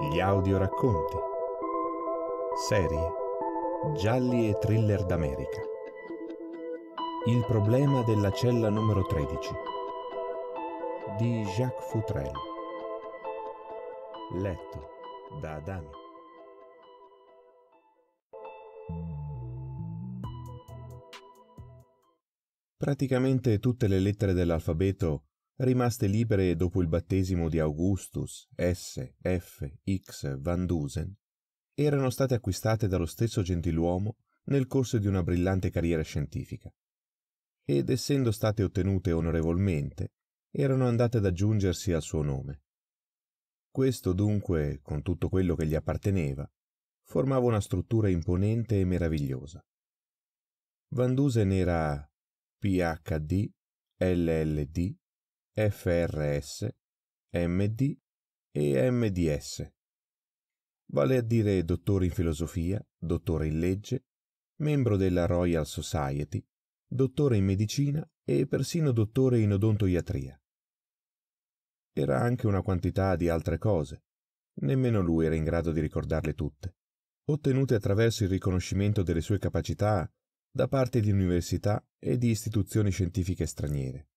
gli audio racconti, serie, gialli e thriller d'America. Il problema della cella numero 13 di Jacques Futrell. Letto da Adami. Praticamente tutte le lettere dell'alfabeto rimaste libere dopo il battesimo di Augustus, S, F, X, Van Dusen, erano state acquistate dallo stesso gentiluomo nel corso di una brillante carriera scientifica ed essendo state ottenute onorevolmente, erano andate ad aggiungersi al suo nome. Questo dunque, con tutto quello che gli apparteneva, formava una struttura imponente e meravigliosa. Van Dusen era PhD, LLD, FRS, MD e MDS. Vale a dire dottore in filosofia, dottore in legge, membro della Royal Society, dottore in medicina e persino dottore in odontoiatria. Era anche una quantità di altre cose, nemmeno lui era in grado di ricordarle tutte, ottenute attraverso il riconoscimento delle sue capacità da parte di università e di istituzioni scientifiche straniere.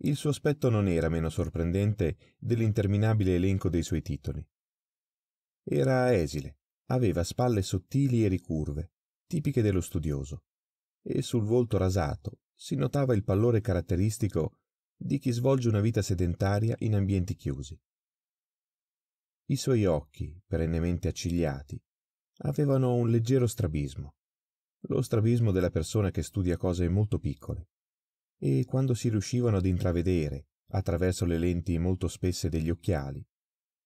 Il suo aspetto non era meno sorprendente dell'interminabile elenco dei suoi titoli. Era esile, aveva spalle sottili e ricurve, tipiche dello studioso, e sul volto rasato si notava il pallore caratteristico di chi svolge una vita sedentaria in ambienti chiusi. I suoi occhi, perennemente accigliati, avevano un leggero strabismo, lo strabismo della persona che studia cose molto piccole e quando si riuscivano ad intravedere, attraverso le lenti molto spesse degli occhiali,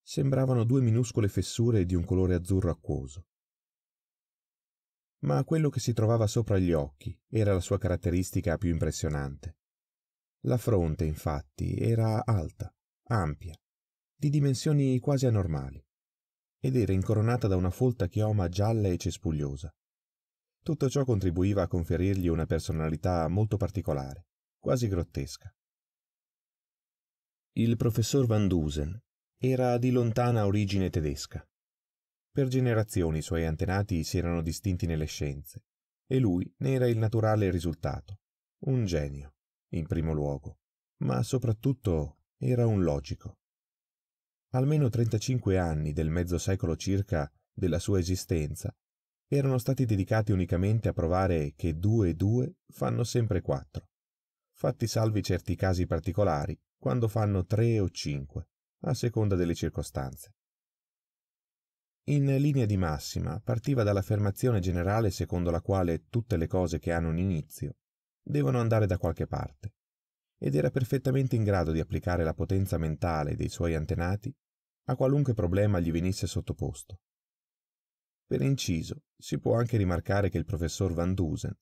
sembravano due minuscole fessure di un colore azzurro acquoso. Ma quello che si trovava sopra gli occhi era la sua caratteristica più impressionante. La fronte, infatti, era alta, ampia, di dimensioni quasi anormali, ed era incoronata da una folta chioma gialla e cespugliosa. Tutto ciò contribuiva a conferirgli una personalità molto particolare, quasi grottesca. Il professor Van Dusen era di lontana origine tedesca. Per generazioni i suoi antenati si erano distinti nelle scienze e lui ne era il naturale risultato. Un genio, in primo luogo, ma soprattutto era un logico. Almeno 35 anni del mezzo secolo circa della sua esistenza erano stati dedicati unicamente a provare che due e due fanno sempre quattro fatti salvi certi casi particolari, quando fanno tre o cinque, a seconda delle circostanze. In linea di massima partiva dall'affermazione generale secondo la quale tutte le cose che hanno un inizio devono andare da qualche parte, ed era perfettamente in grado di applicare la potenza mentale dei suoi antenati a qualunque problema gli venisse sottoposto. Per inciso, si può anche rimarcare che il professor Van Dusen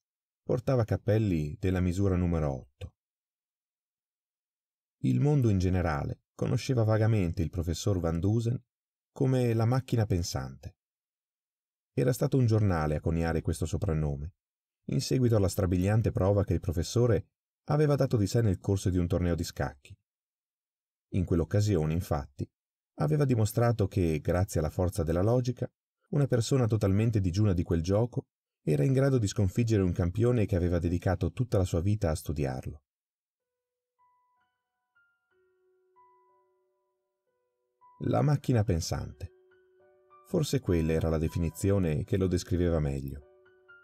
portava cappelli della misura numero 8. Il mondo in generale conosceva vagamente il professor Van Dusen come la macchina pensante. Era stato un giornale a coniare questo soprannome, in seguito alla strabiliante prova che il professore aveva dato di sé nel corso di un torneo di scacchi. In quell'occasione, infatti, aveva dimostrato che, grazie alla forza della logica, una persona totalmente digiuna di quel gioco era in grado di sconfiggere un campione che aveva dedicato tutta la sua vita a studiarlo. La macchina pensante. Forse quella era la definizione che lo descriveva meglio,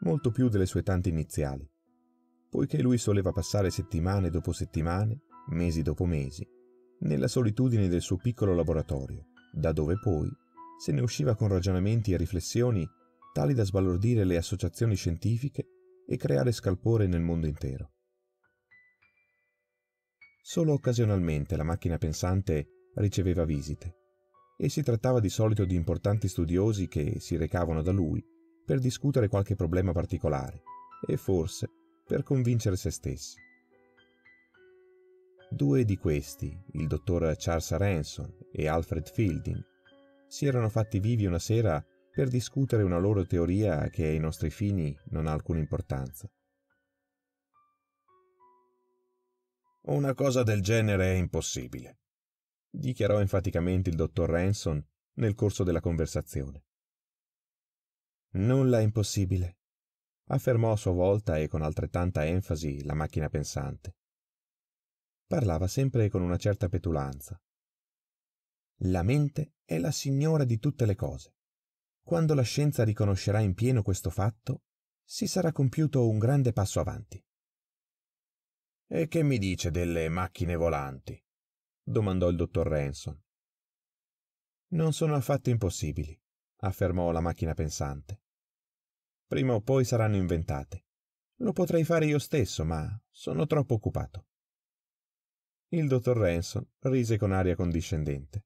molto più delle sue tante iniziali, poiché lui soleva passare settimane dopo settimane, mesi dopo mesi, nella solitudine del suo piccolo laboratorio, da dove poi se ne usciva con ragionamenti e riflessioni tali da sbalordire le associazioni scientifiche e creare scalpore nel mondo intero. Solo occasionalmente la macchina pensante riceveva visite e si trattava di solito di importanti studiosi che si recavano da lui per discutere qualche problema particolare e forse per convincere se stessi. Due di questi, il dottor Charles Ranson e Alfred Fielding, si erano fatti vivi una sera per discutere una loro teoria che ai nostri fini non ha alcuna importanza. Una cosa del genere è impossibile, dichiarò enfaticamente il dottor Ranson nel corso della conversazione. Nulla è impossibile, affermò a sua volta e con altrettanta enfasi la macchina pensante. Parlava sempre con una certa petulanza. La mente è la signora di tutte le cose. Quando la scienza riconoscerà in pieno questo fatto, si sarà compiuto un grande passo avanti. E che mi dice delle macchine volanti? domandò il dottor Ranson. Non sono affatto impossibili, affermò la macchina pensante. Prima o poi saranno inventate. Lo potrei fare io stesso, ma sono troppo occupato. Il dottor Ranson rise con aria condiscendente.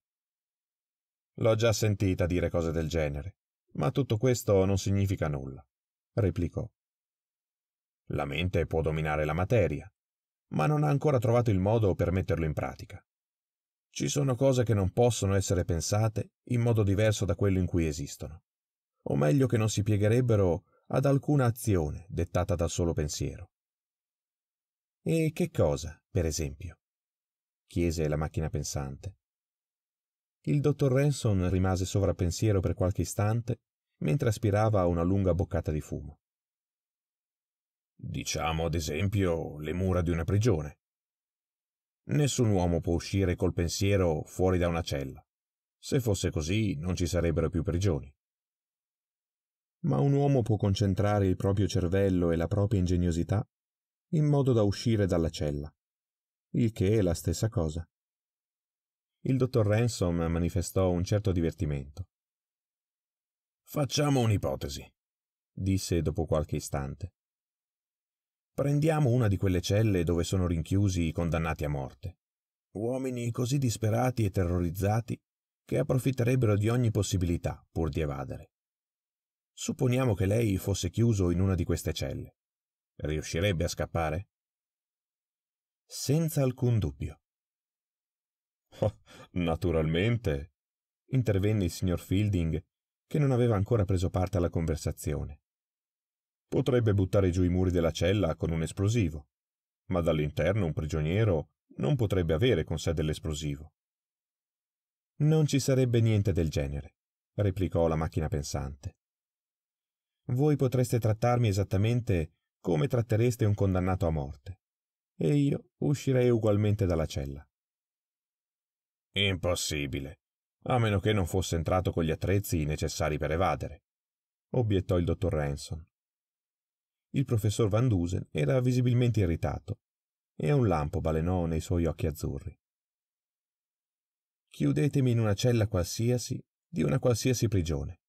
L'ho già sentita dire cose del genere. Ma tutto questo non significa nulla, replicò. La mente può dominare la materia, ma non ha ancora trovato il modo per metterlo in pratica. Ci sono cose che non possono essere pensate in modo diverso da quello in cui esistono, o meglio che non si piegherebbero ad alcuna azione dettata dal solo pensiero. E che cosa, per esempio? chiese la macchina pensante. Il dottor Ranson rimase sovrappensiero per qualche istante mentre aspirava a una lunga boccata di fumo. Diciamo, ad esempio, le mura di una prigione. Nessun uomo può uscire col pensiero fuori da una cella. Se fosse così non ci sarebbero più prigioni. Ma un uomo può concentrare il proprio cervello e la propria ingegnosità in modo da uscire dalla cella, il che è la stessa cosa. Il dottor Ransom manifestò un certo divertimento. Facciamo un'ipotesi, disse dopo qualche istante. Prendiamo una di quelle celle dove sono rinchiusi i condannati a morte. Uomini così disperati e terrorizzati che approfitterebbero di ogni possibilità pur di evadere. Supponiamo che lei fosse chiuso in una di queste celle. Riuscirebbe a scappare? Senza alcun dubbio. naturalmente, intervenne il signor Fielding, che non aveva ancora preso parte alla conversazione. Potrebbe buttare giù i muri della cella con un esplosivo, ma dall'interno un prigioniero non potrebbe avere con sé dell'esplosivo. Non ci sarebbe niente del genere, replicò la macchina pensante. Voi potreste trattarmi esattamente come trattereste un condannato a morte, e io uscirei ugualmente dalla cella. Impossibile, a meno che non fosse entrato con gli attrezzi necessari per evadere, obiettò il dottor Ranson. Il professor Van Dusen era visibilmente irritato e un lampo balenò nei suoi occhi azzurri. Chiudetemi in una cella qualsiasi di una qualsiasi prigione,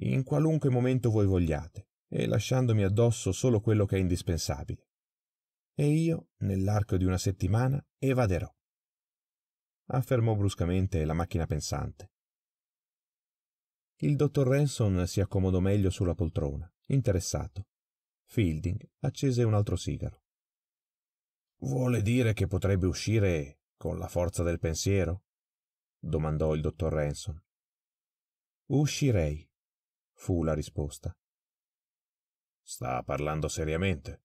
in qualunque momento voi vogliate, e lasciandomi addosso solo quello che è indispensabile. E io, nell'arco di una settimana, evaderò affermò bruscamente la macchina pensante. Il dottor Ranson si accomodò meglio sulla poltrona, interessato. Fielding accese un altro sigaro. Vuole dire che potrebbe uscire con la forza del pensiero? domandò il dottor Ranson. Uscirei, fu la risposta. Sta parlando seriamente?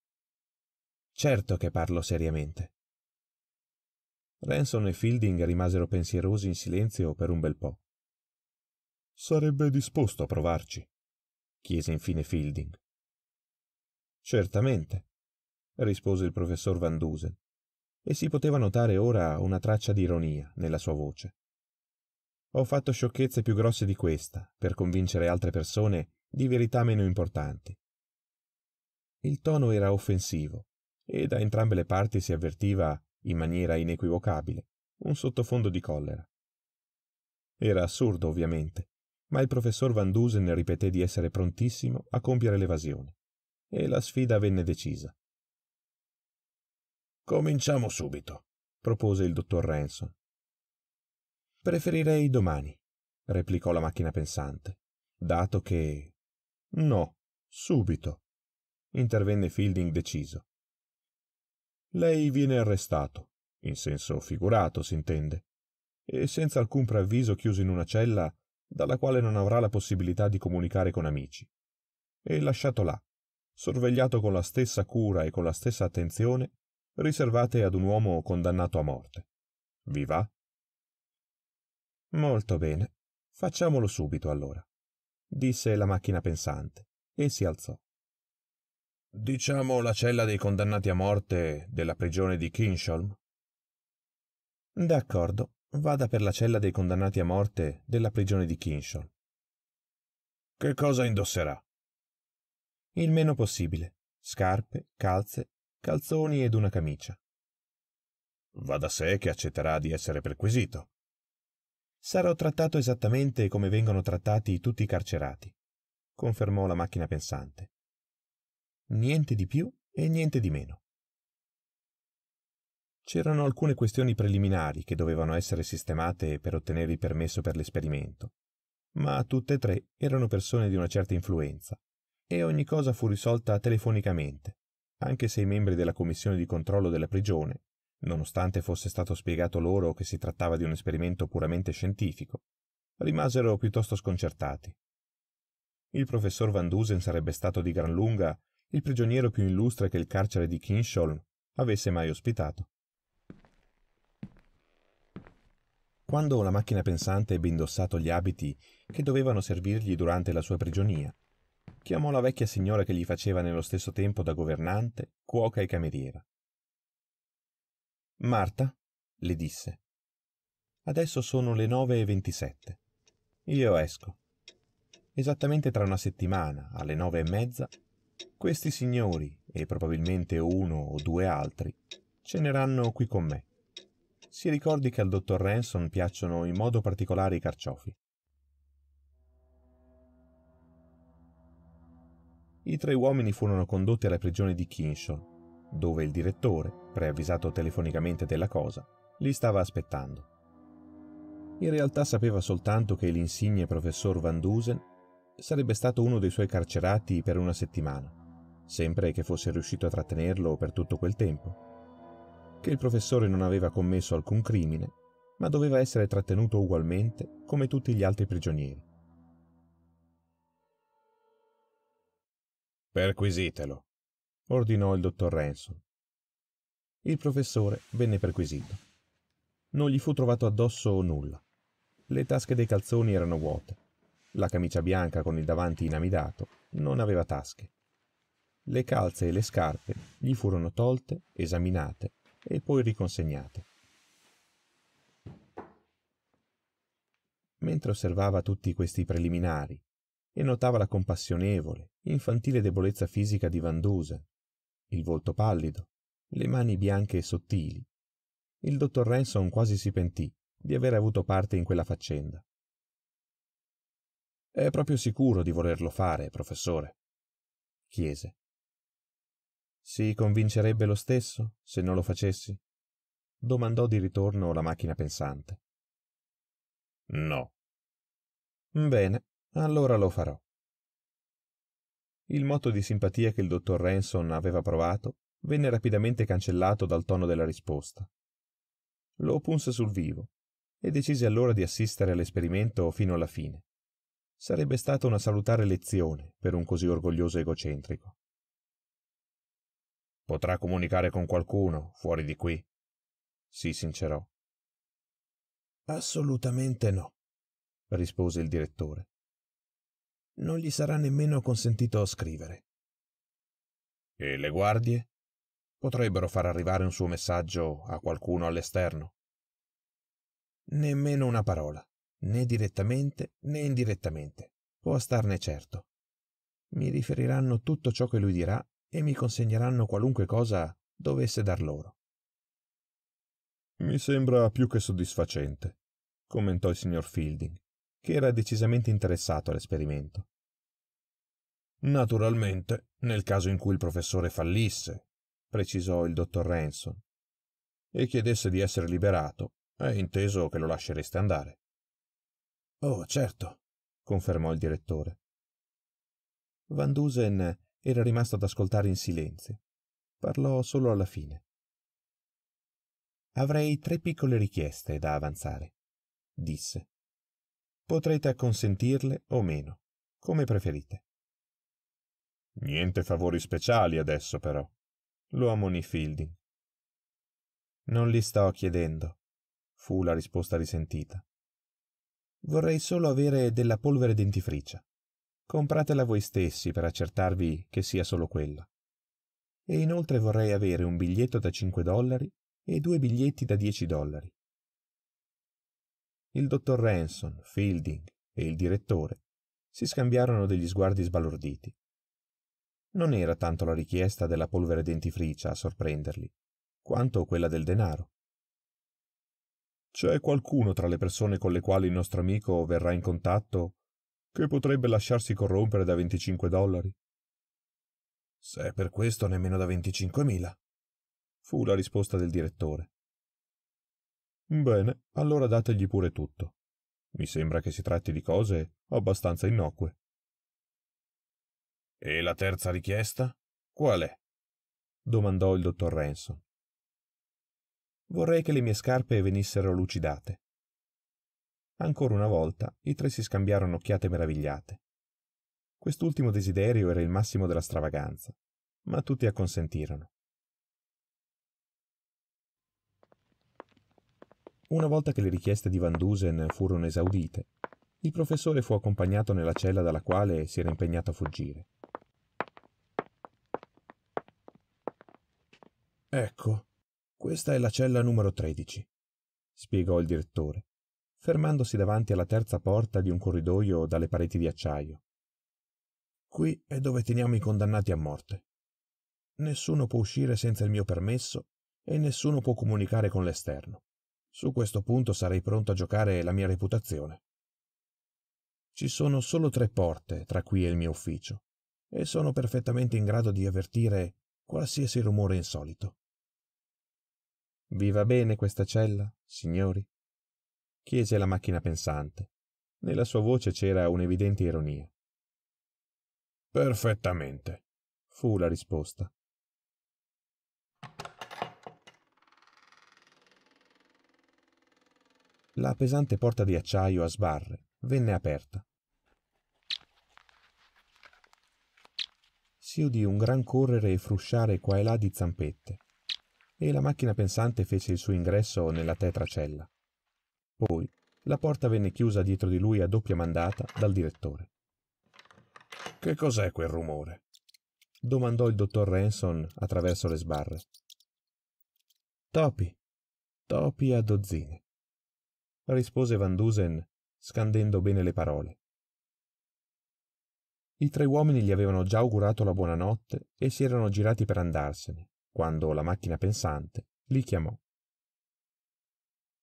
Certo che parlo seriamente. Ranson e Fielding rimasero pensierosi in silenzio per un bel po'. Sarebbe disposto a provarci? chiese infine Fielding. Certamente, rispose il professor Van Dusen, e si poteva notare ora una traccia di ironia nella sua voce. Ho fatto sciocchezze più grosse di questa per convincere altre persone di verità meno importanti. Il tono era offensivo e da entrambe le parti si avvertiva in maniera inequivocabile, un sottofondo di collera. Era assurdo, ovviamente, ma il professor Van Dusen ripeté di essere prontissimo a compiere l'evasione, e la sfida venne decisa. Cominciamo subito, propose il dottor Ranson. Preferirei domani, replicò la macchina pensante, dato che... No, subito, intervenne Fielding deciso lei viene arrestato, in senso figurato si intende, e senza alcun preavviso chiuso in una cella dalla quale non avrà la possibilità di comunicare con amici, e lasciato là, sorvegliato con la stessa cura e con la stessa attenzione riservate ad un uomo condannato a morte. Vi va? Molto bene, facciamolo subito allora, disse la macchina pensante e si alzò. Diciamo la cella dei condannati a morte della prigione di Kinsholm? D'accordo, vada per la cella dei condannati a morte della prigione di Kinsholm. Che cosa indosserà? Il meno possibile. Scarpe, calze, calzoni ed una camicia. Va da sé che accetterà di essere perquisito. Sarò trattato esattamente come vengono trattati tutti i carcerati, confermò la macchina pensante. Niente di più e niente di meno. C'erano alcune questioni preliminari che dovevano essere sistemate per ottenere il permesso per l'esperimento, ma tutte e tre erano persone di una certa influenza e ogni cosa fu risolta telefonicamente, anche se i membri della commissione di controllo della prigione, nonostante fosse stato spiegato loro che si trattava di un esperimento puramente scientifico, rimasero piuttosto sconcertati. Il professor Van Dusen sarebbe stato di gran lunga il prigioniero più illustre che il carcere di Kinsholm avesse mai ospitato. Quando la macchina pensante ebbe indossato gli abiti che dovevano servirgli durante la sua prigionia, chiamò la vecchia signora che gli faceva nello stesso tempo da governante, cuoca e cameriera. Marta, le disse, adesso sono le nove e ventisette. Io esco. Esattamente tra una settimana, alle nove e mezza, questi signori, e probabilmente uno o due altri, ceneranno qui con me. Si ricordi che al dottor Ranson piacciono in modo particolare i carciofi. I tre uomini furono condotti alla prigione di Kinshaw, dove il direttore, preavvisato telefonicamente della cosa, li stava aspettando. In realtà sapeva soltanto che l'insigne professor Van Dusen sarebbe stato uno dei suoi carcerati per una settimana sempre che fosse riuscito a trattenerlo per tutto quel tempo, che il professore non aveva commesso alcun crimine, ma doveva essere trattenuto ugualmente come tutti gli altri prigionieri. Perquisitelo, ordinò il dottor Ransom. Il professore venne perquisito. Non gli fu trovato addosso nulla. Le tasche dei calzoni erano vuote. La camicia bianca con il davanti inamidato non aveva tasche. Le calze e le scarpe gli furono tolte, esaminate e poi riconsegnate. Mentre osservava tutti questi preliminari e notava la compassionevole, infantile debolezza fisica di Van Dusen, il volto pallido, le mani bianche e sottili, il dottor Ranson quasi si pentì di aver avuto parte in quella faccenda. È proprio sicuro di volerlo fare, professore? chiese. Si convincerebbe lo stesso se non lo facessi? domandò di ritorno la macchina pensante. No. Bene, allora lo farò. Il motto di simpatia che il dottor Ranson aveva provato venne rapidamente cancellato dal tono della risposta. Lo punse sul vivo e decise allora di assistere all'esperimento fino alla fine. Sarebbe stata una salutare lezione per un così orgoglioso egocentrico. Potrà comunicare con qualcuno fuori di qui? Si sincerò. Assolutamente no, rispose il direttore. Non gli sarà nemmeno consentito scrivere. E le guardie? Potrebbero far arrivare un suo messaggio a qualcuno all'esterno? Nemmeno una parola, né direttamente né indirettamente. Può starne certo. Mi riferiranno tutto ciò che lui dirà e mi consegneranno qualunque cosa dovesse dar loro. Mi sembra più che soddisfacente, commentò il signor Fielding, che era decisamente interessato all'esperimento. Naturalmente, nel caso in cui il professore fallisse, precisò il dottor Ranson, e chiedesse di essere liberato, è inteso che lo lascereste andare. Oh, certo, confermò il direttore. Van Dusen era rimasto ad ascoltare in silenzio. Parlò solo alla fine. Avrei tre piccole richieste da avanzare, disse. Potrete acconsentirle o meno, come preferite. Niente favori speciali adesso, però, lo ammonì Fielding. Non li sto chiedendo, fu la risposta risentita. Vorrei solo avere della polvere dentifricia. Compratela voi stessi per accertarvi che sia solo quella. E inoltre vorrei avere un biglietto da 5 dollari e due biglietti da 10 dollari. Il dottor Ranson, Fielding e il direttore si scambiarono degli sguardi sbalorditi. Non era tanto la richiesta della polvere dentifricia a sorprenderli, quanto quella del denaro. C'è qualcuno tra le persone con le quali il nostro amico verrà in contatto che potrebbe lasciarsi corrompere da 25 dollari. Se è per questo nemmeno da 25.000, fu la risposta del direttore. Bene, allora dategli pure tutto. Mi sembra che si tratti di cose abbastanza innocue. E la terza richiesta? Qual è? domandò il dottor Ransom. Vorrei che le mie scarpe venissero lucidate. Ancora una volta i tre si scambiarono occhiate meravigliate. Quest'ultimo desiderio era il massimo della stravaganza, ma tutti acconsentirono. Una volta che le richieste di Van Dusen furono esaudite, il professore fu accompagnato nella cella dalla quale si era impegnato a fuggire. Ecco, questa è la cella numero 13, spiegò il direttore, fermandosi davanti alla terza porta di un corridoio dalle pareti di acciaio. Qui è dove teniamo i condannati a morte. Nessuno può uscire senza il mio permesso e nessuno può comunicare con l'esterno. Su questo punto sarei pronto a giocare la mia reputazione. Ci sono solo tre porte tra qui e il mio ufficio, e sono perfettamente in grado di avvertire qualsiasi rumore insolito. Viva bene questa cella, signori? chiese la macchina pensante. Nella sua voce c'era un'evidente ironia. Perfettamente, fu la risposta. La pesante porta di acciaio a sbarre venne aperta. Si udì un gran correre e frusciare qua e là di zampette, e la macchina pensante fece il suo ingresso nella tetracella. Poi la porta venne chiusa dietro di lui a doppia mandata dal direttore. Che cos'è quel rumore? domandò il dottor Ranson attraverso le sbarre. Topi, topi a dozzine, rispose Van Dusen scandendo bene le parole. I tre uomini gli avevano già augurato la buonanotte e si erano girati per andarsene, quando la macchina pensante li chiamò.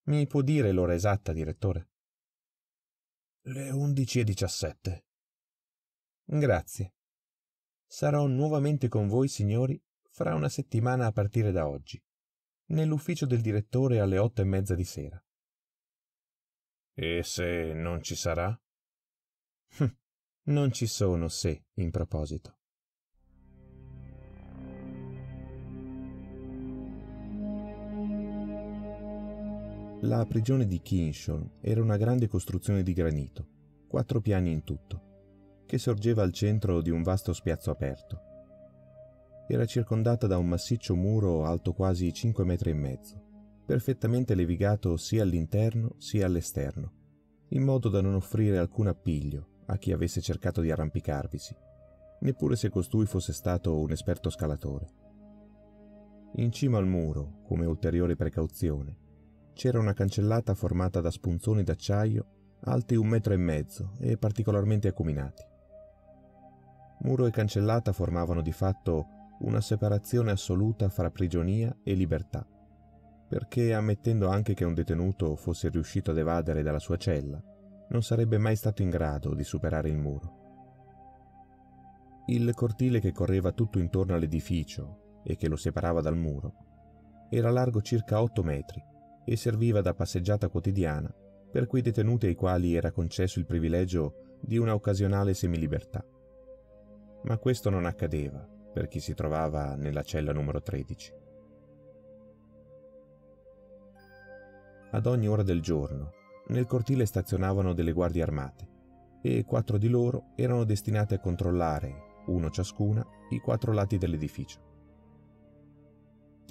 Mi può dire l'ora esatta, direttore? Le 11.17. Grazie. Sarò nuovamente con voi, signori, fra una settimana a partire da oggi, nell'ufficio del direttore alle otto e mezza di sera. E se non ci sarà? non ci sono se, in proposito. La prigione di Kinshall era una grande costruzione di granito, quattro piani in tutto, che sorgeva al centro di un vasto spiazzo aperto. Era circondata da un massiccio muro alto quasi 5 metri e mezzo, perfettamente levigato sia all'interno sia all'esterno, in modo da non offrire alcun appiglio a chi avesse cercato di arrampicarvisi, neppure se costui fosse stato un esperto scalatore. In cima al muro, come ulteriore precauzione, c'era una cancellata formata da spunzoni d'acciaio alti un metro e mezzo e particolarmente acuminati. Muro e cancellata formavano di fatto una separazione assoluta fra prigionia e libertà, perché ammettendo anche che un detenuto fosse riuscito ad evadere dalla sua cella, non sarebbe mai stato in grado di superare il muro. Il cortile che correva tutto intorno all'edificio e che lo separava dal muro era largo circa 8 metri e serviva da passeggiata quotidiana per quei detenuti ai quali era concesso il privilegio di una occasionale semilibertà. Ma questo non accadeva per chi si trovava nella cella numero 13. Ad ogni ora del giorno, nel cortile stazionavano delle guardie armate e quattro di loro erano destinate a controllare, uno ciascuna, i quattro lati dell'edificio.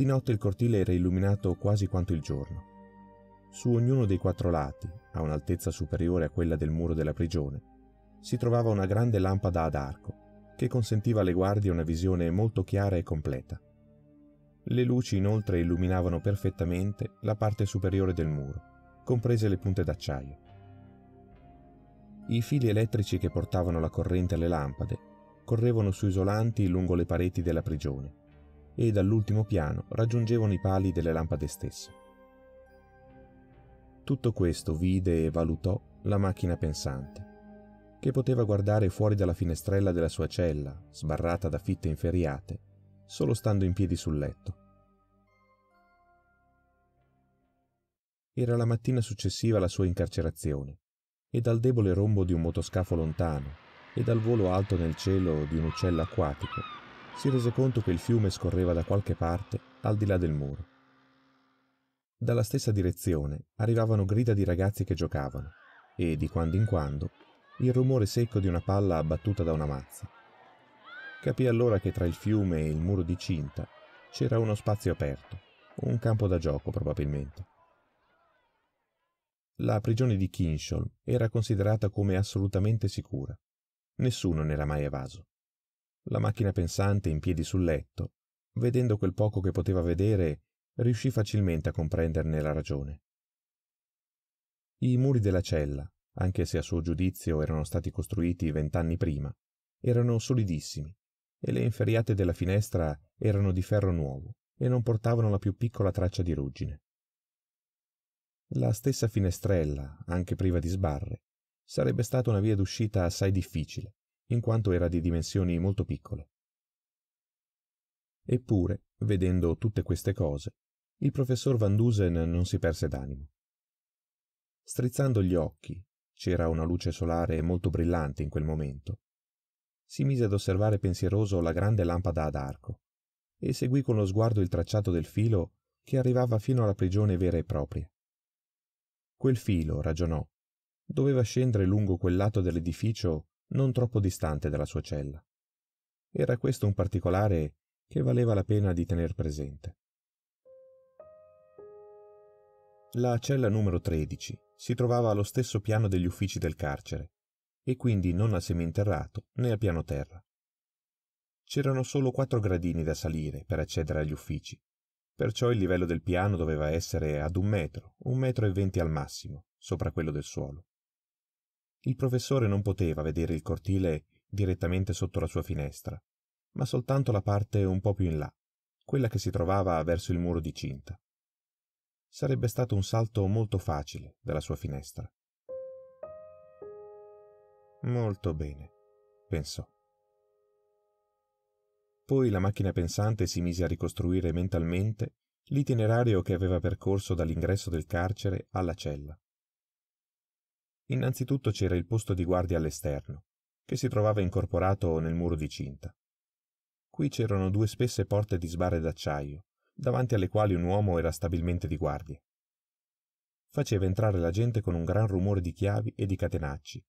Di notte il cortile era illuminato quasi quanto il giorno. Su ognuno dei quattro lati, a un'altezza superiore a quella del muro della prigione, si trovava una grande lampada ad arco, che consentiva alle guardie una visione molto chiara e completa. Le luci inoltre illuminavano perfettamente la parte superiore del muro, comprese le punte d'acciaio. I fili elettrici che portavano la corrente alle lampade correvano su isolanti lungo le pareti della prigione, e dall'ultimo piano raggiungevano i pali delle lampade stesse. Tutto questo vide e valutò la macchina pensante, che poteva guardare fuori dalla finestrella della sua cella, sbarrata da fitte inferriate, solo stando in piedi sul letto. Era la mattina successiva alla sua incarcerazione, e dal debole rombo di un motoscafo lontano e dal volo alto nel cielo di un uccello acquatico si rese conto che il fiume scorreva da qualche parte al di là del muro. Dalla stessa direzione arrivavano grida di ragazzi che giocavano e, di quando in quando, il rumore secco di una palla abbattuta da una mazza. Capì allora che tra il fiume e il muro di cinta c'era uno spazio aperto, un campo da gioco probabilmente. La prigione di Kinsholm era considerata come assolutamente sicura. Nessuno n'era mai evaso. La macchina pensante in piedi sul letto, vedendo quel poco che poteva vedere, riuscì facilmente a comprenderne la ragione. I muri della cella, anche se a suo giudizio erano stati costruiti vent'anni prima, erano solidissimi e le inferriate della finestra erano di ferro nuovo e non portavano la più piccola traccia di ruggine. La stessa finestrella, anche priva di sbarre, sarebbe stata una via d'uscita assai difficile, in quanto era di dimensioni molto piccole. Eppure, vedendo tutte queste cose, il professor Van Dusen non si perse d'animo. Strizzando gli occhi, c'era una luce solare molto brillante in quel momento, si mise ad osservare pensieroso la grande lampada ad arco e seguì con lo sguardo il tracciato del filo che arrivava fino alla prigione vera e propria. Quel filo, ragionò, doveva scendere lungo quel lato dell'edificio non troppo distante dalla sua cella. Era questo un particolare che valeva la pena di tener presente. La cella numero 13 si trovava allo stesso piano degli uffici del carcere e quindi non al seminterrato né al piano terra. C'erano solo quattro gradini da salire per accedere agli uffici, perciò il livello del piano doveva essere ad un metro, un metro e venti al massimo, sopra quello del suolo. Il professore non poteva vedere il cortile direttamente sotto la sua finestra, ma soltanto la parte un po più in là, quella che si trovava verso il muro di cinta. Sarebbe stato un salto molto facile dalla sua finestra. Molto bene, pensò. Poi la macchina pensante si mise a ricostruire mentalmente l'itinerario che aveva percorso dall'ingresso del carcere alla cella. Innanzitutto c'era il posto di guardia all'esterno, che si trovava incorporato nel muro di cinta. Qui c'erano due spesse porte di sbarre d'acciaio, davanti alle quali un uomo era stabilmente di guardia. Faceva entrare la gente con un gran rumore di chiavi e di catenacci,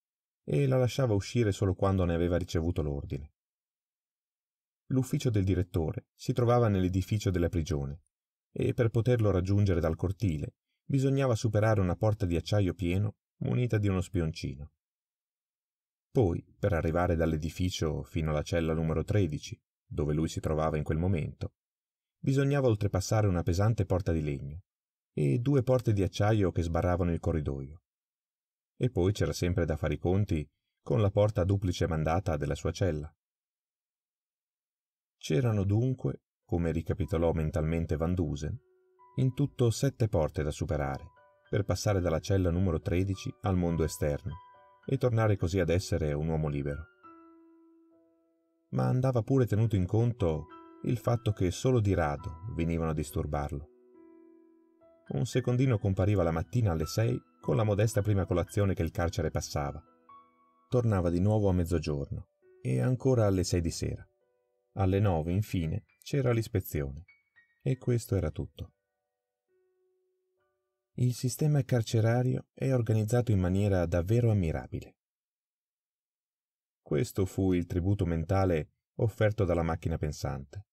e la lasciava uscire solo quando ne aveva ricevuto l'ordine. L'ufficio del direttore si trovava nell'edificio della prigione, e per poterlo raggiungere dal cortile bisognava superare una porta di acciaio pieno munita di uno spioncino. Poi, per arrivare dall'edificio fino alla cella numero 13, dove lui si trovava in quel momento, bisognava oltrepassare una pesante porta di legno e due porte di acciaio che sbarravano il corridoio. E poi c'era sempre da fare i conti con la porta a duplice mandata della sua cella. C'erano dunque, come ricapitolò mentalmente Van Dusen, in tutto sette porte da superare, per passare dalla cella numero 13 al mondo esterno e tornare così ad essere un uomo libero. Ma andava pure tenuto in conto il fatto che solo di rado venivano a disturbarlo. Un secondino compariva la mattina alle 6 con la modesta prima colazione che il carcere passava. Tornava di nuovo a mezzogiorno e ancora alle 6 di sera. Alle 9, infine, c'era l'ispezione. E questo era tutto il sistema carcerario è organizzato in maniera davvero ammirabile. Questo fu il tributo mentale offerto dalla macchina pensante.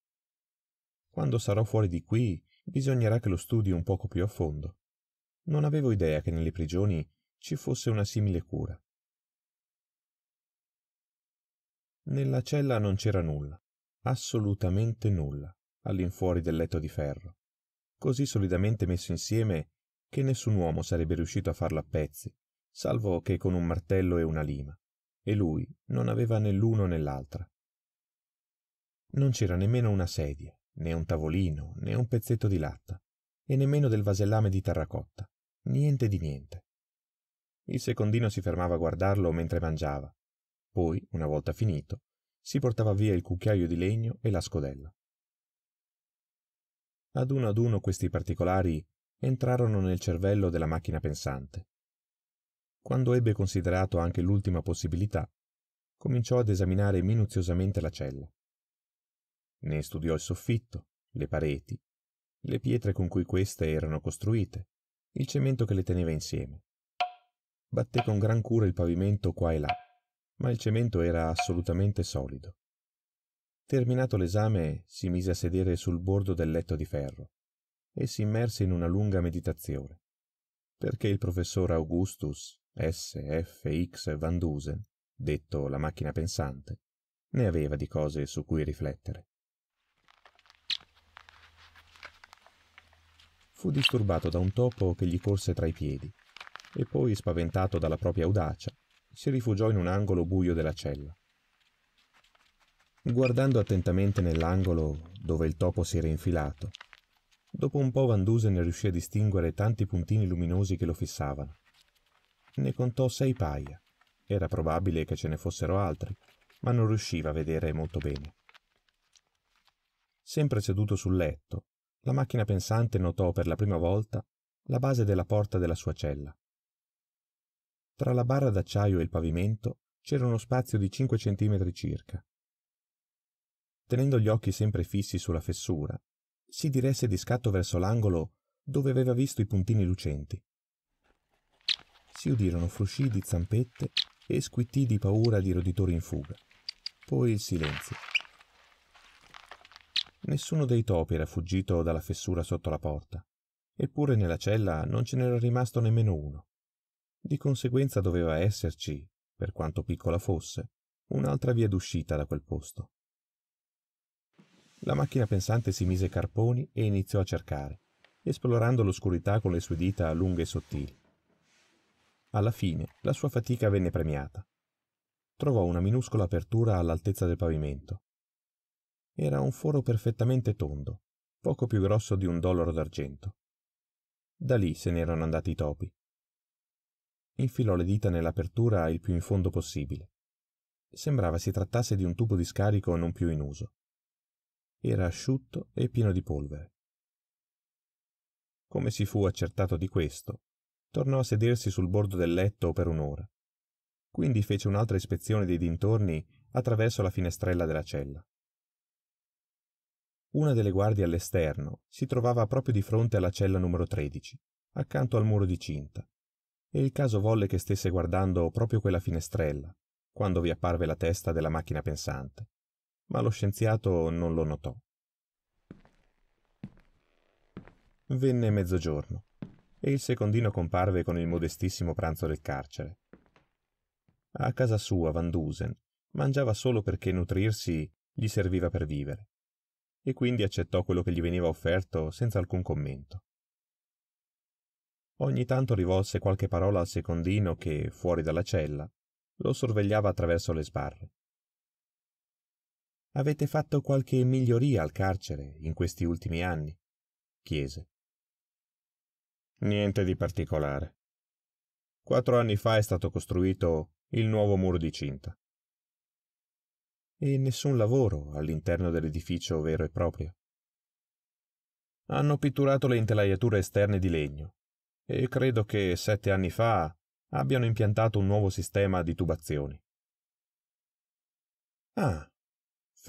Quando sarò fuori di qui, bisognerà che lo studi un poco più a fondo. Non avevo idea che nelle prigioni ci fosse una simile cura. Nella cella non c'era nulla, assolutamente nulla, all'infuori del letto di ferro, così solidamente messo insieme che nessun uomo sarebbe riuscito a farlo a pezzi, salvo che con un martello e una lima, e lui non aveva né l'uno né l'altra. Non c'era nemmeno una sedia, né un tavolino, né un pezzetto di latta, e nemmeno del vasellame di terracotta, niente di niente. Il secondino si fermava a guardarlo mentre mangiava, poi, una volta finito, si portava via il cucchiaio di legno e la scodella. Ad uno ad uno questi particolari entrarono nel cervello della macchina pensante. Quando ebbe considerato anche l'ultima possibilità, cominciò ad esaminare minuziosamente la cella. Ne studiò il soffitto, le pareti, le pietre con cui queste erano costruite, il cemento che le teneva insieme. Batté con gran cura il pavimento qua e là, ma il cemento era assolutamente solido. Terminato l'esame, si mise a sedere sul bordo del letto di ferro e si immerse in una lunga meditazione, perché il professor Augustus S.F.X. Van Dusen, detto la macchina pensante, ne aveva di cose su cui riflettere. Fu disturbato da un topo che gli corse tra i piedi e poi, spaventato dalla propria audacia, si rifugiò in un angolo buio della cella. Guardando attentamente nell'angolo dove il topo si era infilato, Dopo un po' Van Vandusen riuscì a distinguere tanti puntini luminosi che lo fissavano. Ne contò sei paia. Era probabile che ce ne fossero altri, ma non riusciva a vedere molto bene. Sempre seduto sul letto, la macchina pensante notò per la prima volta la base della porta della sua cella. Tra la barra d'acciaio e il pavimento c'era uno spazio di 5 centimetri circa. Tenendo gli occhi sempre fissi sulla fessura, si diresse di scatto verso l'angolo dove aveva visto i puntini lucenti. Si udirono frusci di zampette e squittì di paura di roditori in fuga. Poi il silenzio. Nessuno dei topi era fuggito dalla fessura sotto la porta, eppure nella cella non ce n'era rimasto nemmeno uno. Di conseguenza doveva esserci, per quanto piccola fosse, un'altra via d'uscita da quel posto. La macchina pensante si mise carponi e iniziò a cercare, esplorando l'oscurità con le sue dita lunghe e sottili. Alla fine la sua fatica venne premiata. Trovò una minuscola apertura all'altezza del pavimento. Era un foro perfettamente tondo, poco più grosso di un dollaro d'argento. Da lì se n'erano andati i topi. Infilò le dita nell'apertura il più in fondo possibile. Sembrava si trattasse di un tubo di scarico non più in uso era asciutto e pieno di polvere. Come si fu accertato di questo, tornò a sedersi sul bordo del letto per un'ora. Quindi fece un'altra ispezione dei dintorni attraverso la finestrella della cella. Una delle guardie all'esterno si trovava proprio di fronte alla cella numero 13, accanto al muro di cinta, e il caso volle che stesse guardando proprio quella finestrella, quando vi apparve la testa della macchina pensante ma lo scienziato non lo notò. Venne mezzogiorno e il secondino comparve con il modestissimo pranzo del carcere. A casa sua, Van Dusen mangiava solo perché nutrirsi gli serviva per vivere, e quindi accettò quello che gli veniva offerto senza alcun commento. Ogni tanto rivolse qualche parola al secondino che, fuori dalla cella, lo sorvegliava attraverso le sbarre. Avete fatto qualche miglioria al carcere in questi ultimi anni? chiese. Niente di particolare. Quattro anni fa è stato costruito il nuovo muro di cinta. E nessun lavoro all'interno dell'edificio vero e proprio. Hanno pitturato le intelaiature esterne di legno e credo che sette anni fa abbiano impiantato un nuovo sistema di tubazioni. Ah,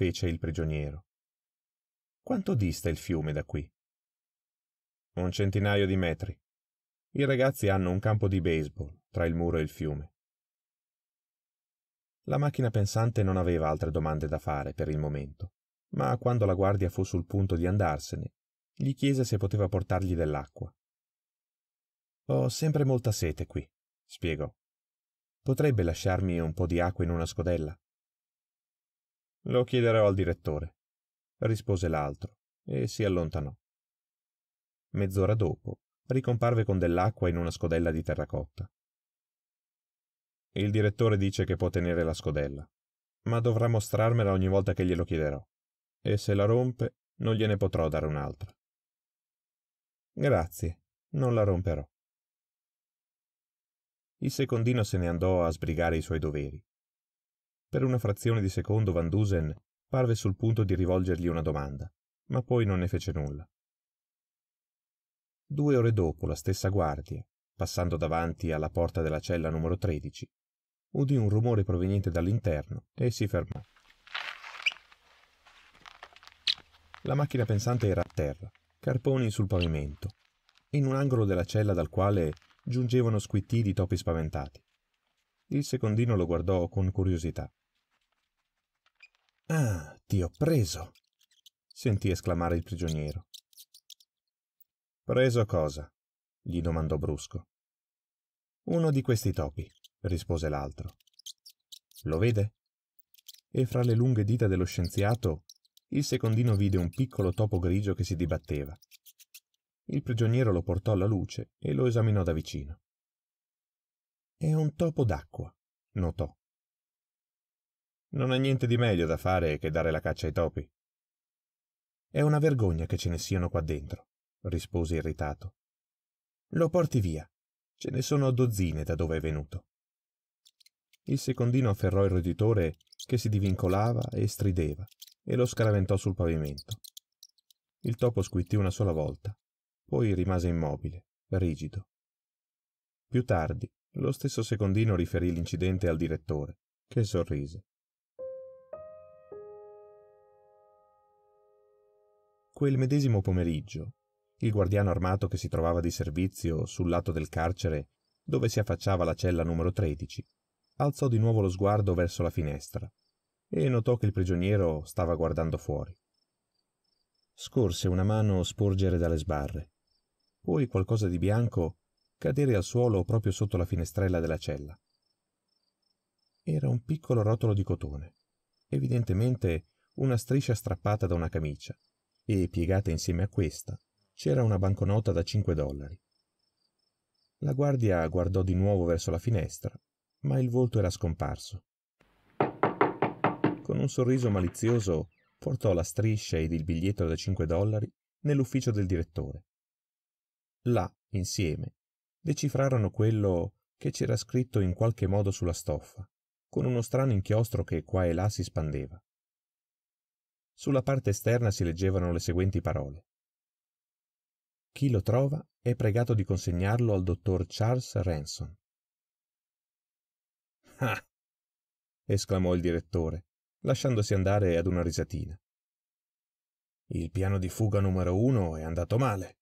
fece il prigioniero. Quanto dista il fiume da qui? Un centinaio di metri. I ragazzi hanno un campo di baseball tra il muro e il fiume. La macchina pensante non aveva altre domande da fare per il momento, ma quando la guardia fu sul punto di andarsene, gli chiese se poteva portargli dell'acqua. Ho sempre molta sete qui, spiegò. Potrebbe lasciarmi un po' di acqua in una scodella? Lo chiederò al direttore, rispose l'altro e si allontanò. Mezz'ora dopo ricomparve con dell'acqua in una scodella di terracotta. Il direttore dice che può tenere la scodella, ma dovrà mostrarmela ogni volta che glielo chiederò, e se la rompe non gliene potrò dare un'altra. Grazie, non la romperò. Il secondino se ne andò a sbrigare i suoi doveri per una frazione di secondo Van Dusen parve sul punto di rivolgergli una domanda, ma poi non ne fece nulla. Due ore dopo la stessa guardia, passando davanti alla porta della cella numero 13, udì un rumore proveniente dall'interno e si fermò. La macchina pensante era a terra, carponi sul pavimento, in un angolo della cella dal quale giungevano squittì di topi spaventati. Il secondino lo guardò con curiosità. Ah, ti ho preso, sentì esclamare il prigioniero. Preso cosa? gli domandò brusco. Uno di questi topi, rispose l'altro. Lo vede? E fra le lunghe dita dello scienziato, il secondino vide un piccolo topo grigio che si dibatteva. Il prigioniero lo portò alla luce e lo esaminò da vicino. È un topo d'acqua, notò. Non è niente di meglio da fare che dare la caccia ai topi. È una vergogna che ce ne siano qua dentro, rispose irritato. Lo porti via. Ce ne sono dozzine da dove è venuto. Il secondino afferrò il roditore che si divincolava e strideva e lo scaraventò sul pavimento. Il topo squittì una sola volta, poi rimase immobile, rigido. Più tardi, lo stesso secondino riferì l'incidente al direttore, che sorrise. Quel medesimo pomeriggio, il guardiano armato che si trovava di servizio sul lato del carcere dove si affacciava la cella numero 13, alzò di nuovo lo sguardo verso la finestra e notò che il prigioniero stava guardando fuori. Scorse una mano sporgere dalle sbarre, poi qualcosa di bianco cadere al suolo proprio sotto la finestrella della cella. Era un piccolo rotolo di cotone, evidentemente una striscia strappata da una camicia e piegata insieme a questa c'era una banconota da 5 dollari. La guardia guardò di nuovo verso la finestra, ma il volto era scomparso. Con un sorriso malizioso portò la striscia ed il biglietto da 5 dollari nell'ufficio del direttore. Là, insieme, decifrarono quello che c'era scritto in qualche modo sulla stoffa, con uno strano inchiostro che qua e là si spandeva. Sulla parte esterna si leggevano le seguenti parole. Chi lo trova è pregato di consegnarlo al dottor Charles Ranson. Ah! esclamò il direttore, lasciandosi andare ad una risatina. Il piano di fuga numero uno è andato male.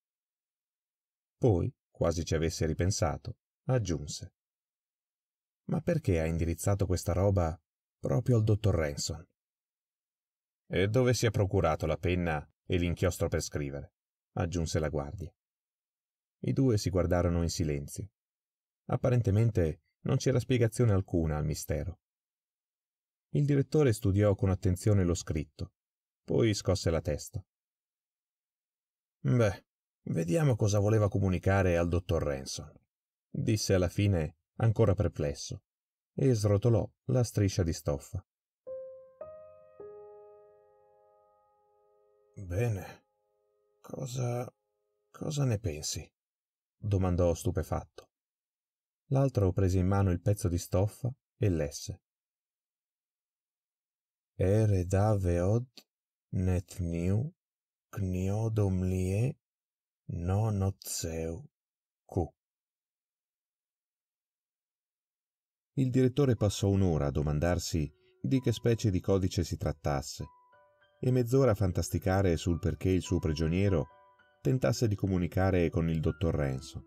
Poi, quasi ci avesse ripensato, aggiunse. Ma perché ha indirizzato questa roba proprio al dottor Ranson? E dove si è procurato la penna e l'inchiostro per scrivere? aggiunse la guardia. I due si guardarono in silenzio. Apparentemente non c'era spiegazione alcuna al mistero. Il direttore studiò con attenzione lo scritto, poi scosse la testa. Beh, vediamo cosa voleva comunicare al dottor Ranson, disse alla fine, ancora perplesso, e srotolò la striscia di stoffa. Bene. Cosa... cosa ne pensi? domandò stupefatto. L'altro prese in mano il pezzo di stoffa e lesse. Ere daveod netniu cniodomlie nonotzeu q. Il direttore passò un'ora a domandarsi di che specie di codice si trattasse e mezz'ora a fantasticare sul perché il suo prigioniero tentasse di comunicare con il dottor Renzo,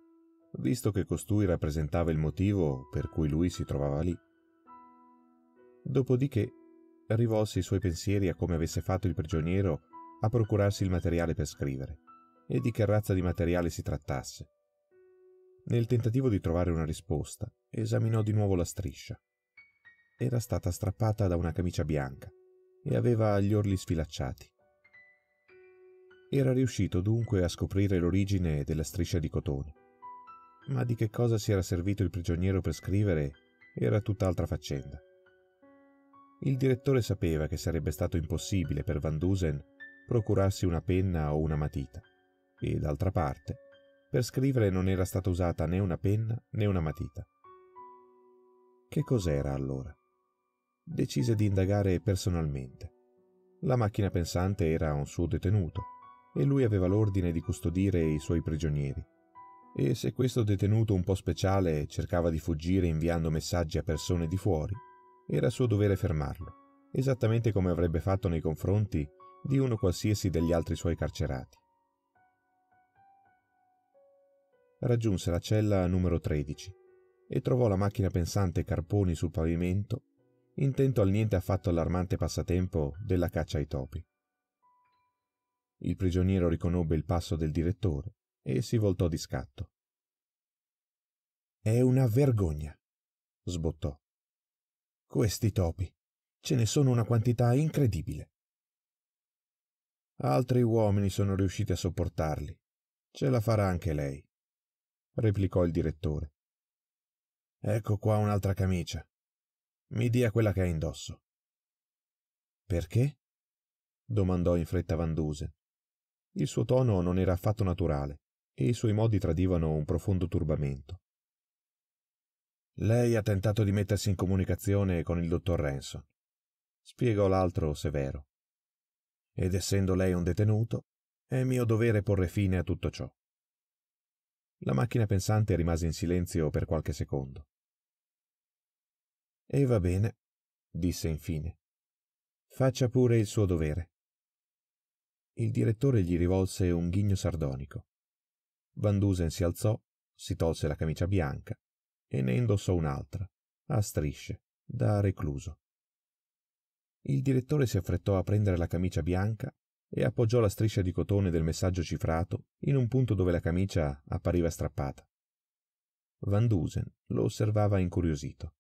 visto che costui rappresentava il motivo per cui lui si trovava lì. Dopodiché rivolse i suoi pensieri a come avesse fatto il prigioniero a procurarsi il materiale per scrivere e di che razza di materiale si trattasse. Nel tentativo di trovare una risposta, esaminò di nuovo la striscia. Era stata strappata da una camicia bianca e aveva gli orli sfilacciati. Era riuscito dunque a scoprire l'origine della striscia di cotone. Ma di che cosa si era servito il prigioniero per scrivere era tutt'altra faccenda. Il direttore sapeva che sarebbe stato impossibile per Van Dusen procurarsi una penna o una matita, e d'altra parte, per scrivere non era stata usata né una penna né una matita. Che cos'era allora? decise di indagare personalmente. La macchina pensante era un suo detenuto e lui aveva l'ordine di custodire i suoi prigionieri. E se questo detenuto un po' speciale cercava di fuggire inviando messaggi a persone di fuori, era suo dovere fermarlo, esattamente come avrebbe fatto nei confronti di uno qualsiasi degli altri suoi carcerati. Raggiunse la cella numero 13 e trovò la macchina pensante carponi sul pavimento intento al niente affatto allarmante passatempo della caccia ai topi. Il prigioniero riconobbe il passo del direttore e si voltò di scatto. È una vergogna, sbottò. Questi topi, ce ne sono una quantità incredibile. Altri uomini sono riusciti a sopportarli. Ce la farà anche lei, replicò il direttore. Ecco qua un'altra camicia. Mi dia quella che hai indosso. Perché? domandò in fretta Van Vanduse. Il suo tono non era affatto naturale e i suoi modi tradivano un profondo turbamento. Lei ha tentato di mettersi in comunicazione con il dottor Ranson, spiegò l'altro severo. Ed essendo lei un detenuto, è mio dovere porre fine a tutto ciò. La macchina pensante rimase in silenzio per qualche secondo. E va bene, disse infine. Faccia pure il suo dovere. Il direttore gli rivolse un ghigno sardonico. Van Dusen si alzò, si tolse la camicia bianca e ne indossò un'altra, a strisce, da recluso. Il direttore si affrettò a prendere la camicia bianca e appoggiò la striscia di cotone del messaggio cifrato in un punto dove la camicia appariva strappata. Van Dusen lo osservava incuriosito.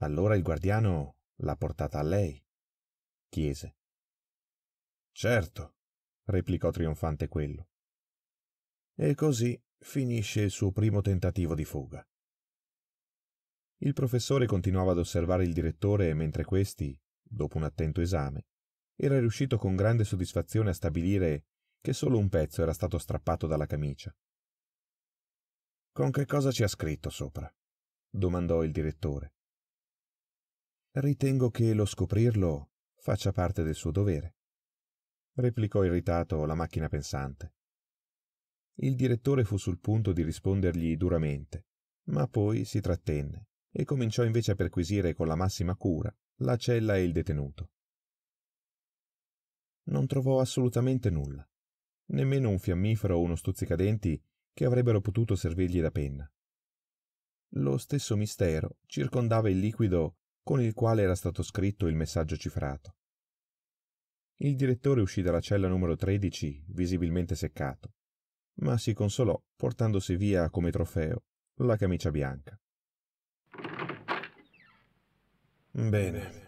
Allora il guardiano l'ha portata a lei? chiese. Certo, replicò trionfante quello. E così finisce il suo primo tentativo di fuga. Il professore continuava ad osservare il direttore mentre questi, dopo un attento esame, era riuscito con grande soddisfazione a stabilire che solo un pezzo era stato strappato dalla camicia. Con che cosa ci ha scritto sopra? domandò il direttore. Ritengo che lo scoprirlo faccia parte del suo dovere, replicò irritato la macchina pensante. Il direttore fu sul punto di rispondergli duramente, ma poi si trattenne e cominciò invece a perquisire con la massima cura la cella e il detenuto. Non trovò assolutamente nulla, nemmeno un fiammifero o uno stuzzicadenti che avrebbero potuto servirgli da penna. Lo stesso mistero circondava il liquido con il quale era stato scritto il messaggio cifrato. Il direttore uscì dalla cella numero 13 visibilmente seccato, ma si consolò portandosi via come trofeo la camicia bianca. Bene.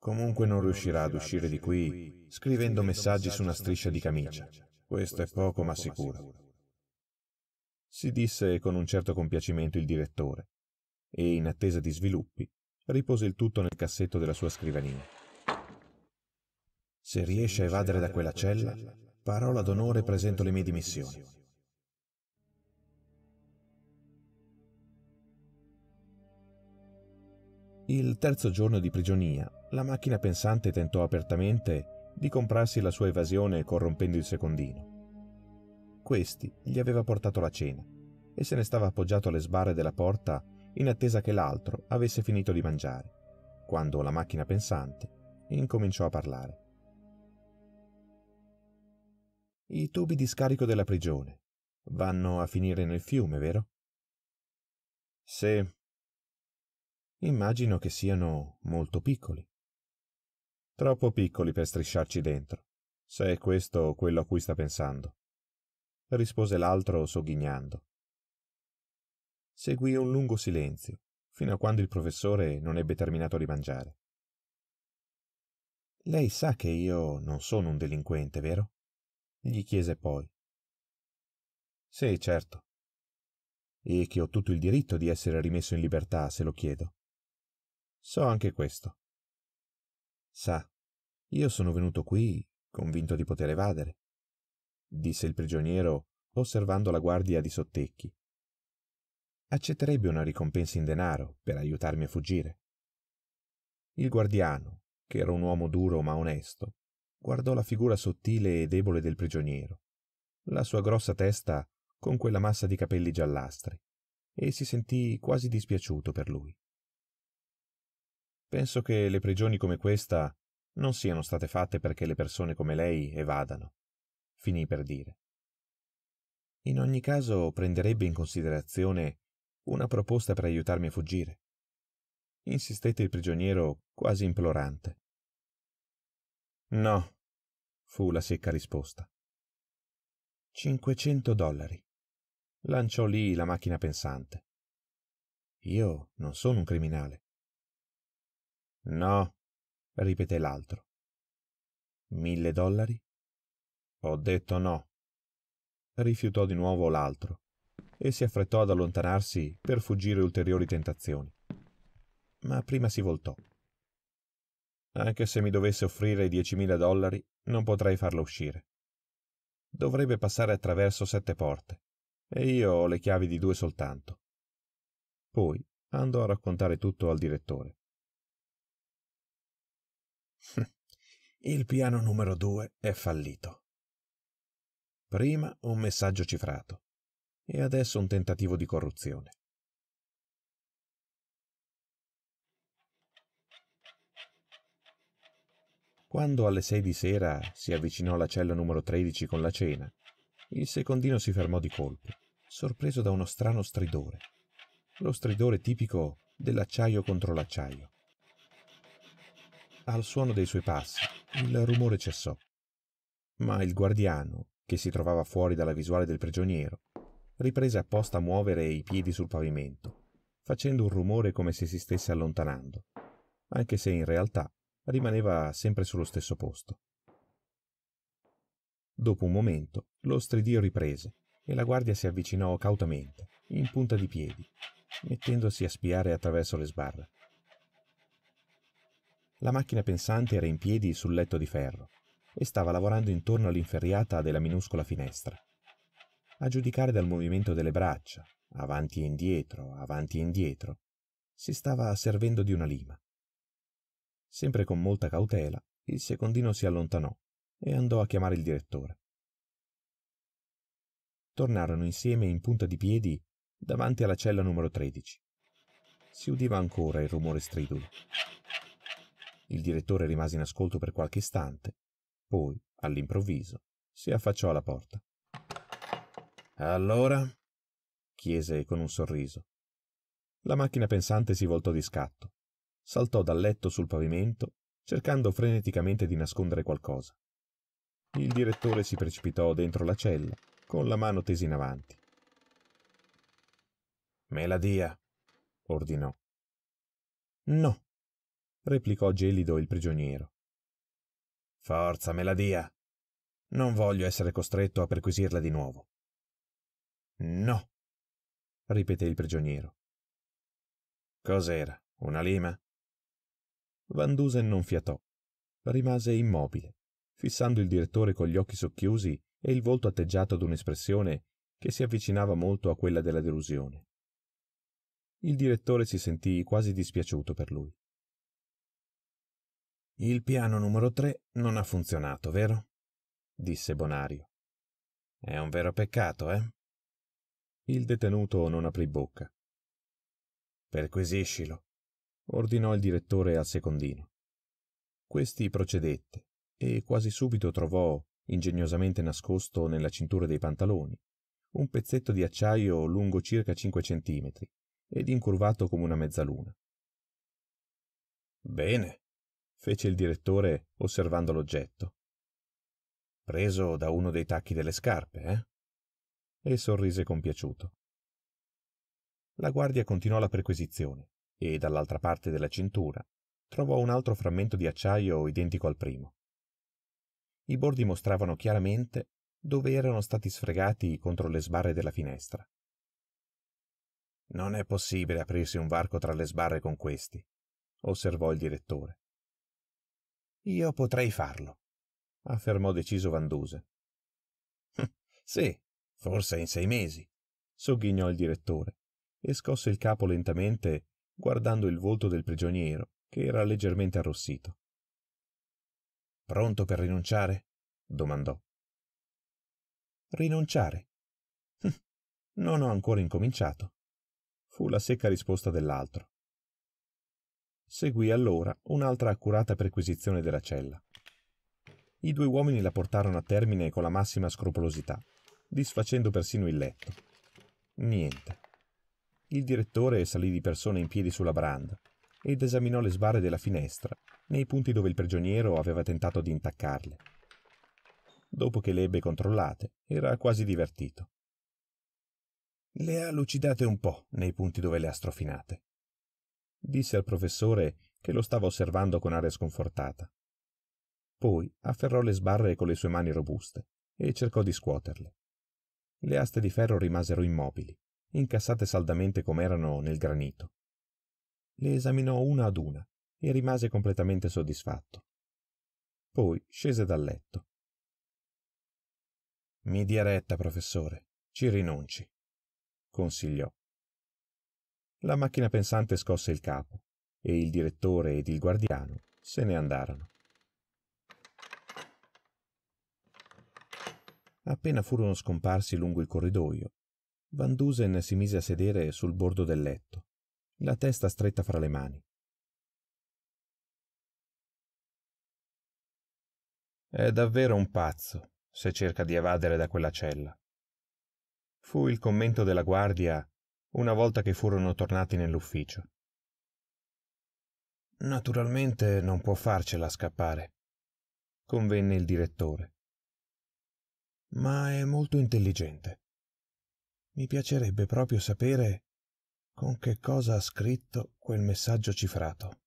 Comunque non riuscirà ad uscire di qui scrivendo messaggi su una striscia di camicia. Questo è poco ma sicuro. Si disse con un certo compiacimento il direttore, e in attesa di sviluppi ripose il tutto nel cassetto della sua scrivania. Se riesce a evadere da quella cella, parola d'onore presento le mie dimissioni. Il terzo giorno di prigionia, la macchina pensante tentò apertamente di comprarsi la sua evasione corrompendo il secondino. Questi gli aveva portato la cena e se ne stava appoggiato alle sbarre della porta in attesa che l'altro avesse finito di mangiare, quando la macchina pensante incominciò a parlare. I tubi di scarico della prigione vanno a finire nel fiume, vero? Sì. Immagino che siano molto piccoli. Troppo piccoli per strisciarci dentro, se è questo quello a cui sta pensando, rispose l'altro sogghignando. Seguì un lungo silenzio, fino a quando il professore non ebbe terminato di mangiare. Lei sa che io non sono un delinquente, vero? gli chiese poi. Sì, certo. E che ho tutto il diritto di essere rimesso in libertà se lo chiedo. So anche questo. Sa, io sono venuto qui convinto di poter evadere, disse il prigioniero osservando la guardia di sottecchi accetterebbe una ricompensa in denaro per aiutarmi a fuggire. Il guardiano, che era un uomo duro ma onesto, guardò la figura sottile e debole del prigioniero, la sua grossa testa con quella massa di capelli giallastri, e si sentì quasi dispiaciuto per lui. Penso che le prigioni come questa non siano state fatte perché le persone come lei evadano, finì per dire. In ogni caso prenderebbe in considerazione una proposta per aiutarmi a fuggire. Insistette il prigioniero quasi implorante. No, fu la secca risposta. 500 dollari. Lanciò lì la macchina pensante. Io non sono un criminale. No, ripeté l'altro. Mille dollari? Ho detto no. Rifiutò di nuovo l'altro, e si affrettò ad allontanarsi per fuggire ulteriori tentazioni. Ma prima si voltò. Anche se mi dovesse offrire i 10.000 dollari, non potrei farlo uscire. Dovrebbe passare attraverso sette porte, e io ho le chiavi di due soltanto. Poi andò a raccontare tutto al direttore. Il piano numero due è fallito. Prima un messaggio cifrato, e adesso un tentativo di corruzione. Quando alle sei di sera si avvicinò alla cella numero 13 con la cena, il secondino si fermò di colpo, sorpreso da uno strano stridore, lo stridore tipico dell'acciaio contro l'acciaio. Al suono dei suoi passi, il rumore cessò, ma il guardiano, che si trovava fuori dalla visuale del prigioniero, riprese apposta a muovere i piedi sul pavimento, facendo un rumore come se si stesse allontanando, anche se in realtà rimaneva sempre sullo stesso posto. Dopo un momento lo stridio riprese e la guardia si avvicinò cautamente, in punta di piedi, mettendosi a spiare attraverso le sbarre. La macchina pensante era in piedi sul letto di ferro e stava lavorando intorno all'inferriata della minuscola finestra a giudicare dal movimento delle braccia, avanti e indietro, avanti e indietro, si stava servendo di una lima. Sempre con molta cautela, il secondino si allontanò e andò a chiamare il direttore. Tornarono insieme in punta di piedi davanti alla cella numero 13. Si udiva ancora il rumore stridulo. Il direttore rimase in ascolto per qualche istante, poi, all'improvviso, si affacciò alla porta. Allora? chiese con un sorriso. La macchina pensante si voltò di scatto, saltò dal letto sul pavimento, cercando freneticamente di nascondere qualcosa. Il direttore si precipitò dentro la cella, con la mano tesa in avanti. Me la dia, ordinò. No, replicò gelido il prigioniero. Forza, me la dia. Non voglio essere costretto a perquisirla di nuovo. No, ripeté il prigioniero. Cos'era? Una lima? Van Dusen non fiatò. Rimase immobile, fissando il direttore con gli occhi socchiusi e il volto atteggiato ad un'espressione che si avvicinava molto a quella della delusione. Il direttore si sentì quasi dispiaciuto per lui. Il piano numero tre non ha funzionato, vero? disse Bonario. È un vero peccato, eh? Il detenuto non aprì bocca. Perquisiscilo, ordinò il direttore al secondino. Questi procedette e quasi subito trovò, ingegnosamente nascosto nella cintura dei pantaloni, un pezzetto di acciaio lungo circa cinque centimetri ed incurvato come una mezzaluna. Bene, fece il direttore osservando l'oggetto. Preso da uno dei tacchi delle scarpe, eh? e sorrise compiaciuto. La guardia continuò la perquisizione e dall'altra parte della cintura trovò un altro frammento di acciaio identico al primo. I bordi mostravano chiaramente dove erano stati sfregati contro le sbarre della finestra. Non è possibile aprirsi un varco tra le sbarre con questi, osservò il direttore. Io potrei farlo, affermò deciso Van Vanduse. sì, Forse in sei mesi, sogghignò il direttore e scosse il capo lentamente guardando il volto del prigioniero, che era leggermente arrossito. Pronto per rinunciare? domandò. Rinunciare? Hm, non ho ancora incominciato, fu la secca risposta dell'altro. Seguì allora un'altra accurata perquisizione della cella. I due uomini la portarono a termine con la massima scrupolosità disfacendo persino il letto. Niente. Il direttore salì di persona in piedi sulla branda ed esaminò le sbarre della finestra, nei punti dove il prigioniero aveva tentato di intaccarle. Dopo che le ebbe controllate, era quasi divertito. Le ha lucidate un po' nei punti dove le ha strofinate. Disse al professore che lo stava osservando con aria sconfortata. Poi afferrò le sbarre con le sue mani robuste e cercò di scuoterle. Le aste di ferro rimasero immobili, incassate saldamente come erano nel granito. Le esaminò una ad una e rimase completamente soddisfatto. Poi scese dal letto. Mi dia retta, professore, ci rinunci, consigliò. La macchina pensante scosse il capo e il direttore ed il guardiano se ne andarono. Appena furono scomparsi lungo il corridoio, Van Dusen si mise a sedere sul bordo del letto, la testa stretta fra le mani. È davvero un pazzo se cerca di evadere da quella cella. Fu il commento della guardia una volta che furono tornati nell'ufficio. Naturalmente non può farcela scappare, convenne il direttore ma è molto intelligente. Mi piacerebbe proprio sapere con che cosa ha scritto quel messaggio cifrato.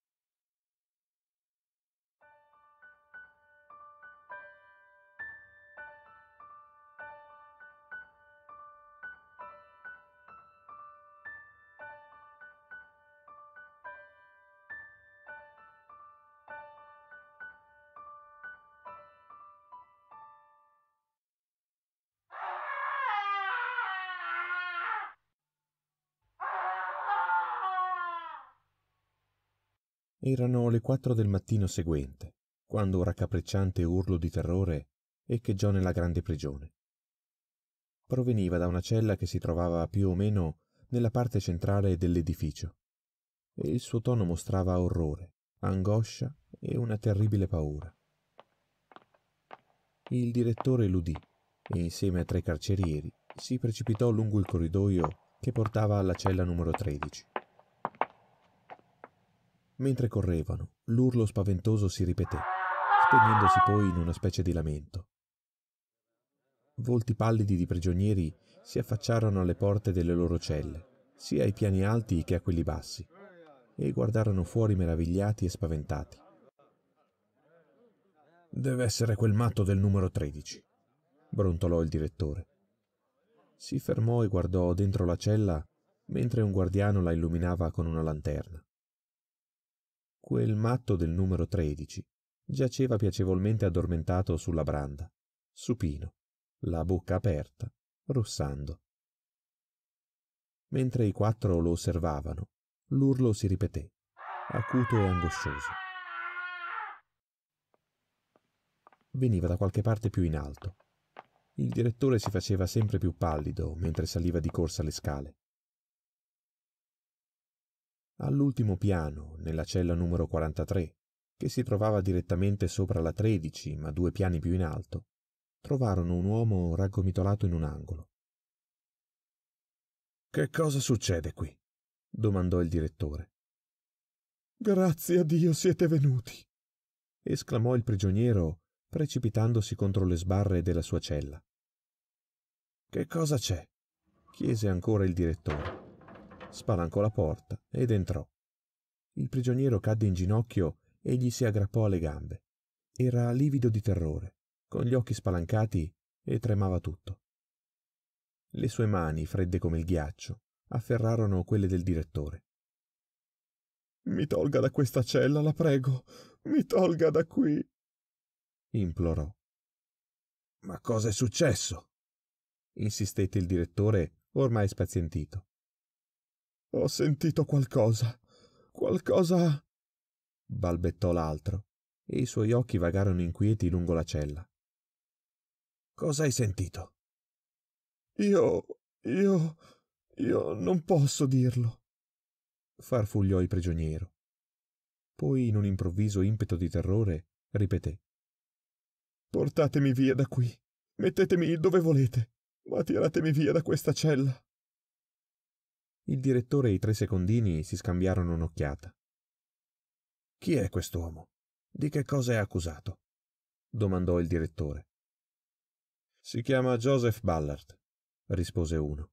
Erano le quattro del mattino seguente, quando un raccapricciante urlo di terrore echeggiò nella grande prigione. Proveniva da una cella che si trovava più o meno nella parte centrale dell'edificio, e il suo tono mostrava orrore, angoscia e una terribile paura. Il direttore l'udì e insieme a tre carcerieri si precipitò lungo il corridoio che portava alla cella numero 13. Mentre correvano, l'urlo spaventoso si ripeté, spegnendosi poi in una specie di lamento. Volti pallidi di prigionieri si affacciarono alle porte delle loro celle, sia ai piani alti che a quelli bassi, e guardarono fuori meravigliati e spaventati. Deve essere quel matto del numero 13, brontolò il direttore. Si fermò e guardò dentro la cella mentre un guardiano la illuminava con una lanterna quel matto del numero 13 giaceva piacevolmente addormentato sulla branda, supino, la bocca aperta, russando. Mentre i quattro lo osservavano, l'urlo si ripeté, acuto e angoscioso. Veniva da qualche parte più in alto. Il direttore si faceva sempre più pallido mentre saliva di corsa le scale all'ultimo piano, nella cella numero 43, che si trovava direttamente sopra la 13, ma due piani più in alto, trovarono un uomo raggomitolato in un angolo. Che cosa succede qui? domandò il direttore. Grazie a Dio siete venuti! esclamò il prigioniero, precipitandosi contro le sbarre della sua cella. Che cosa c'è? chiese ancora il direttore spalancò la porta ed entrò. Il prigioniero cadde in ginocchio e gli si aggrappò alle gambe. Era livido di terrore, con gli occhi spalancati e tremava tutto. Le sue mani, fredde come il ghiaccio, afferrarono quelle del direttore. Mi tolga da questa cella, la prego. Mi tolga da qui. implorò. Ma cosa è successo? insistette il direttore, ormai spazientito. Ho sentito qualcosa. Qualcosa. balbettò l'altro, e i suoi occhi vagarono inquieti lungo la cella. Cosa hai sentito? Io. io. io non posso dirlo. farfugliò il prigioniero. Poi, in un improvviso impeto di terrore, ripeté. Portatemi via da qui. Mettetemi dove volete, ma tiratemi via da questa cella. Il direttore e i tre secondini si scambiarono un'occhiata. Chi è quest'uomo? Di che cosa è accusato? domandò il direttore. Si chiama Joseph Ballard, rispose uno.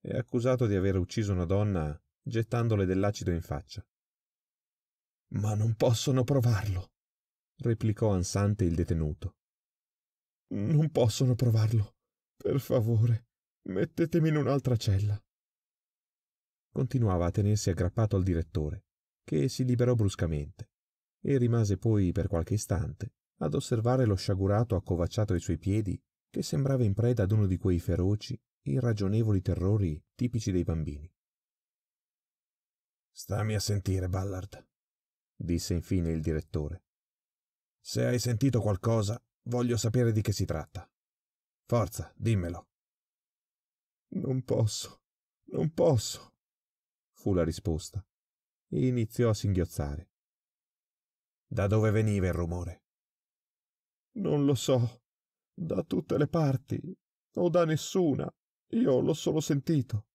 È accusato di aver ucciso una donna gettandole dell'acido in faccia. Ma non possono provarlo, replicò ansante il detenuto. Non possono provarlo. Per favore, mettetemi in un'altra cella continuava a tenersi aggrappato al direttore, che si liberò bruscamente, e rimase poi per qualche istante ad osservare lo sciagurato accovacciato ai suoi piedi che sembrava in preda ad uno di quei feroci, irragionevoli terrori tipici dei bambini. Stammi a sentire, Ballard, disse infine il direttore. Se hai sentito qualcosa, voglio sapere di che si tratta. Forza, dimmelo. Non posso, non posso, fu la risposta. E Iniziò a singhiozzare. Da dove veniva il rumore? Non lo so. Da tutte le parti. O da nessuna. Io l'ho solo sentito.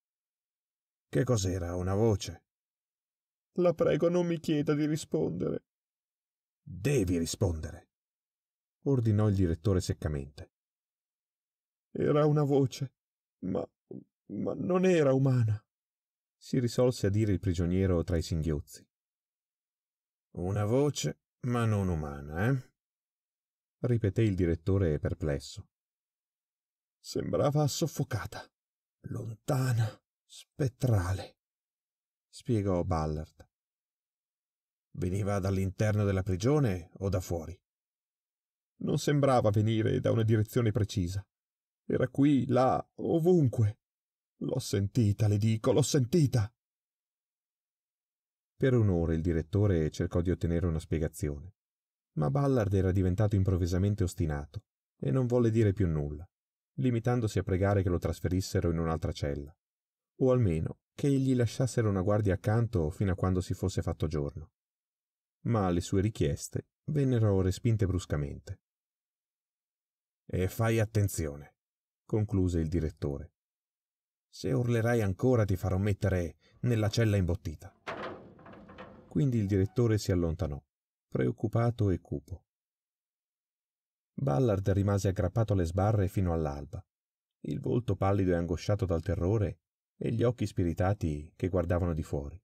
Che cos'era? Una voce? La prego non mi chieda di rispondere. Devi rispondere, ordinò il direttore seccamente. Era una voce, ma, ma non era umana si risolse a dire il prigioniero tra i singhiozzi. Una voce, ma non umana, eh? ripeté il direttore perplesso. Sembrava soffocata, lontana, spettrale, spiegò Ballard. Veniva dall'interno della prigione o da fuori? Non sembrava venire da una direzione precisa. Era qui, là, ovunque. L'ho sentita, le dico, l'ho sentita. Per un'ora il direttore cercò di ottenere una spiegazione, ma Ballard era diventato improvvisamente ostinato e non volle dire più nulla, limitandosi a pregare che lo trasferissero in un'altra cella, o almeno che gli lasciassero una guardia accanto fino a quando si fosse fatto giorno. Ma le sue richieste vennero respinte bruscamente. E fai attenzione, concluse il direttore. Se urlerai ancora ti farò mettere nella cella imbottita. Quindi il direttore si allontanò, preoccupato e cupo. Ballard rimase aggrappato alle sbarre fino all'alba, il volto pallido e angosciato dal terrore e gli occhi spiritati che guardavano di fuori.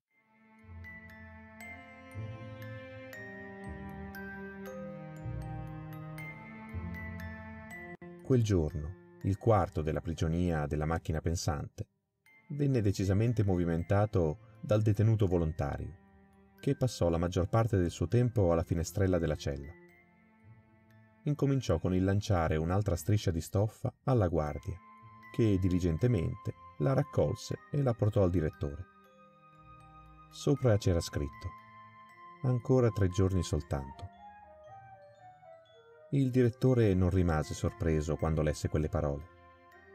Quel giorno, il quarto della prigionia della macchina pensante venne decisamente movimentato dal detenuto volontario, che passò la maggior parte del suo tempo alla finestrella della cella. Incominciò con il lanciare un'altra striscia di stoffa alla guardia, che diligentemente la raccolse e la portò al direttore. Sopra c'era scritto Ancora tre giorni soltanto. Il direttore non rimase sorpreso quando lesse quelle parole,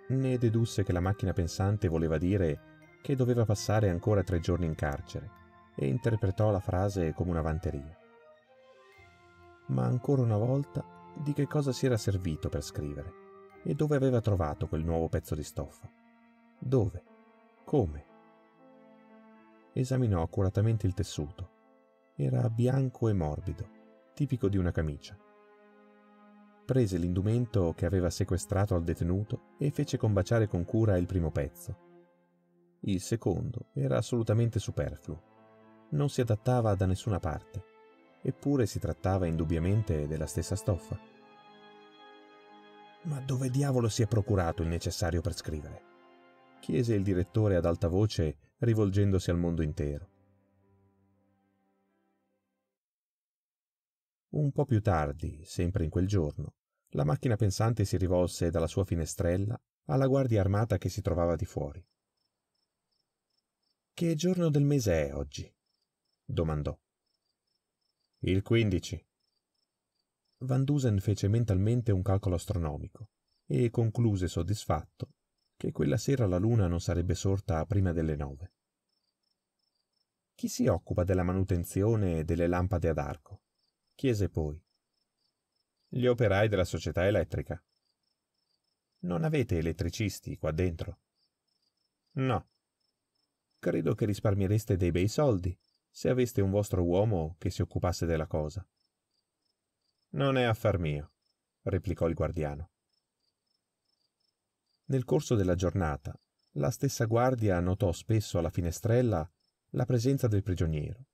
Ne dedusse che la macchina pensante voleva dire che doveva passare ancora tre giorni in carcere e interpretò la frase come una vanteria. Ma ancora una volta di che cosa si era servito per scrivere e dove aveva trovato quel nuovo pezzo di stoffa. Dove? Come? Esaminò accuratamente il tessuto. Era bianco e morbido, tipico di una camicia prese l'indumento che aveva sequestrato al detenuto e fece combaciare con cura il primo pezzo. Il secondo era assolutamente superfluo, non si adattava da nessuna parte, eppure si trattava indubbiamente della stessa stoffa. Ma dove diavolo si è procurato il necessario per scrivere? chiese il direttore ad alta voce, rivolgendosi al mondo intero. Un po' più tardi, sempre in quel giorno, la macchina pensante si rivolse dalla sua finestrella alla guardia armata che si trovava di fuori. Che giorno del mese è oggi? domandò. Il 15. Van Dusen fece mentalmente un calcolo astronomico e concluse soddisfatto che quella sera la luna non sarebbe sorta prima delle nove. Chi si occupa della manutenzione delle lampade ad arco? chiese poi. Gli operai della società elettrica. Non avete elettricisti qua dentro? No. Credo che risparmiereste dei bei soldi se aveste un vostro uomo che si occupasse della cosa. Non è affar mio, replicò il guardiano. Nel corso della giornata, la stessa guardia notò spesso alla finestrella la presenza del prigioniero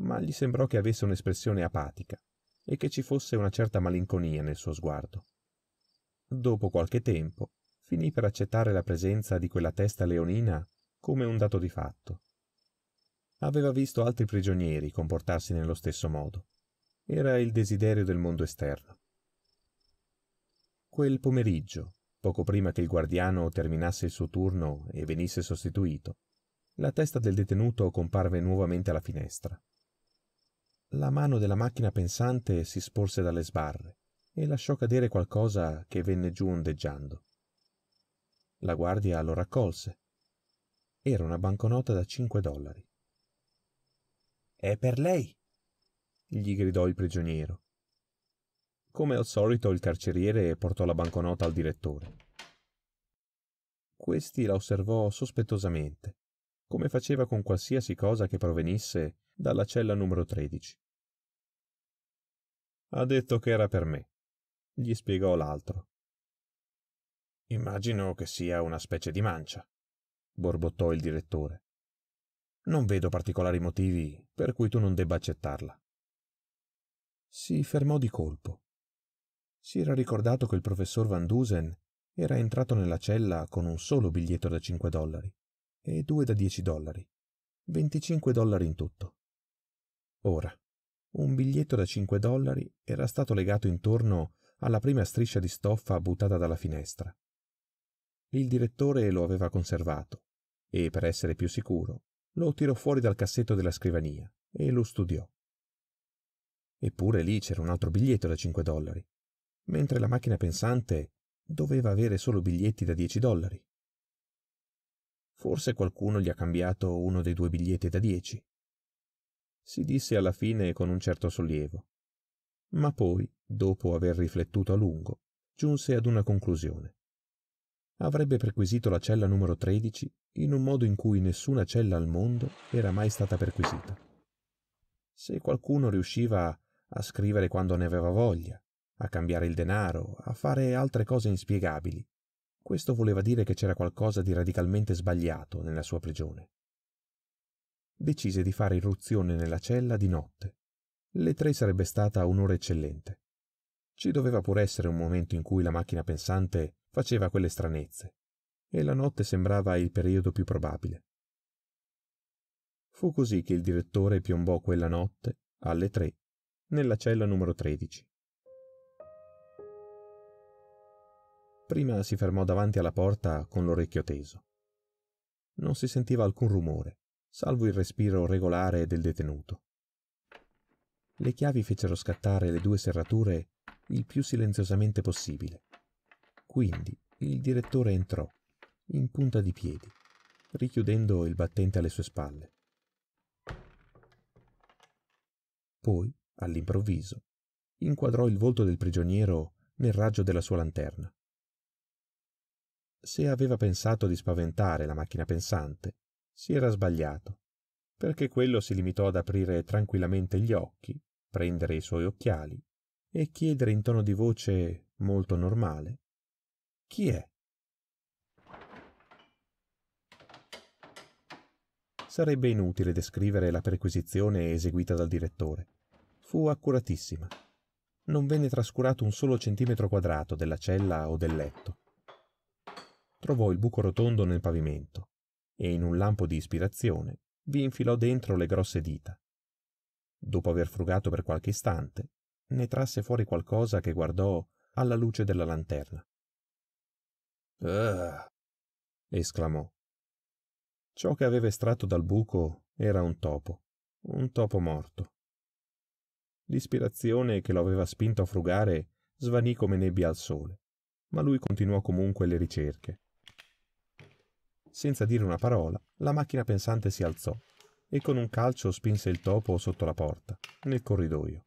ma gli sembrò che avesse un'espressione apatica e che ci fosse una certa malinconia nel suo sguardo. Dopo qualche tempo finì per accettare la presenza di quella testa leonina come un dato di fatto. Aveva visto altri prigionieri comportarsi nello stesso modo. Era il desiderio del mondo esterno. Quel pomeriggio, poco prima che il guardiano terminasse il suo turno e venisse sostituito, la testa del detenuto comparve nuovamente alla finestra. La mano della macchina pensante si sporse dalle sbarre e lasciò cadere qualcosa che venne giù ondeggiando. La guardia lo raccolse. Era una banconota da cinque dollari. È per lei! gli gridò il prigioniero. Come al solito il carceriere portò la banconota al direttore. Questi la osservò sospettosamente, come faceva con qualsiasi cosa che provenisse dalla cella numero 13. Ha detto che era per me, gli spiegò l'altro. Immagino che sia una specie di mancia, borbottò il direttore. Non vedo particolari motivi per cui tu non debba accettarla. Si fermò di colpo. Si era ricordato che il professor Van Dusen era entrato nella cella con un solo biglietto da 5 dollari e due da 10 dollari, 25 dollari in tutto. Ora, un biglietto da 5 dollari era stato legato intorno alla prima striscia di stoffa buttata dalla finestra. Il direttore lo aveva conservato e, per essere più sicuro, lo tirò fuori dal cassetto della scrivania e lo studiò. Eppure lì c'era un altro biglietto da 5 dollari, mentre la macchina pensante doveva avere solo biglietti da 10 dollari. Forse qualcuno gli ha cambiato uno dei due biglietti da 10 si disse alla fine con un certo sollievo. Ma poi, dopo aver riflettuto a lungo, giunse ad una conclusione. Avrebbe perquisito la cella numero 13 in un modo in cui nessuna cella al mondo era mai stata perquisita. Se qualcuno riusciva a scrivere quando ne aveva voglia, a cambiare il denaro, a fare altre cose inspiegabili, questo voleva dire che c'era qualcosa di radicalmente sbagliato nella sua prigione decise di fare irruzione nella cella di notte. Le tre sarebbe stata un'ora eccellente. Ci doveva pure essere un momento in cui la macchina pensante faceva quelle stranezze, e la notte sembrava il periodo più probabile. Fu così che il direttore piombò quella notte, alle tre, nella cella numero 13. Prima si fermò davanti alla porta con l'orecchio teso. Non si sentiva alcun rumore salvo il respiro regolare del detenuto. Le chiavi fecero scattare le due serrature il più silenziosamente possibile. Quindi il direttore entrò, in punta di piedi, richiudendo il battente alle sue spalle. Poi, all'improvviso, inquadrò il volto del prigioniero nel raggio della sua lanterna. Se aveva pensato di spaventare la macchina pensante, si era sbagliato, perché quello si limitò ad aprire tranquillamente gli occhi, prendere i suoi occhiali e chiedere in tono di voce molto normale Chi è? Sarebbe inutile descrivere la perquisizione eseguita dal direttore. Fu accuratissima. Non venne trascurato un solo centimetro quadrato della cella o del letto. Trovò il buco rotondo nel pavimento, e in un lampo di ispirazione vi infilò dentro le grosse dita. Dopo aver frugato per qualche istante, ne trasse fuori qualcosa che guardò alla luce della lanterna. Ugh! Ah! esclamò. Ciò che aveva estratto dal buco era un topo, un topo morto. L'ispirazione che lo aveva spinto a frugare svanì come nebbia al sole, ma lui continuò comunque le ricerche. Senza dire una parola, la macchina pensante si alzò e con un calcio spinse il topo sotto la porta, nel corridoio.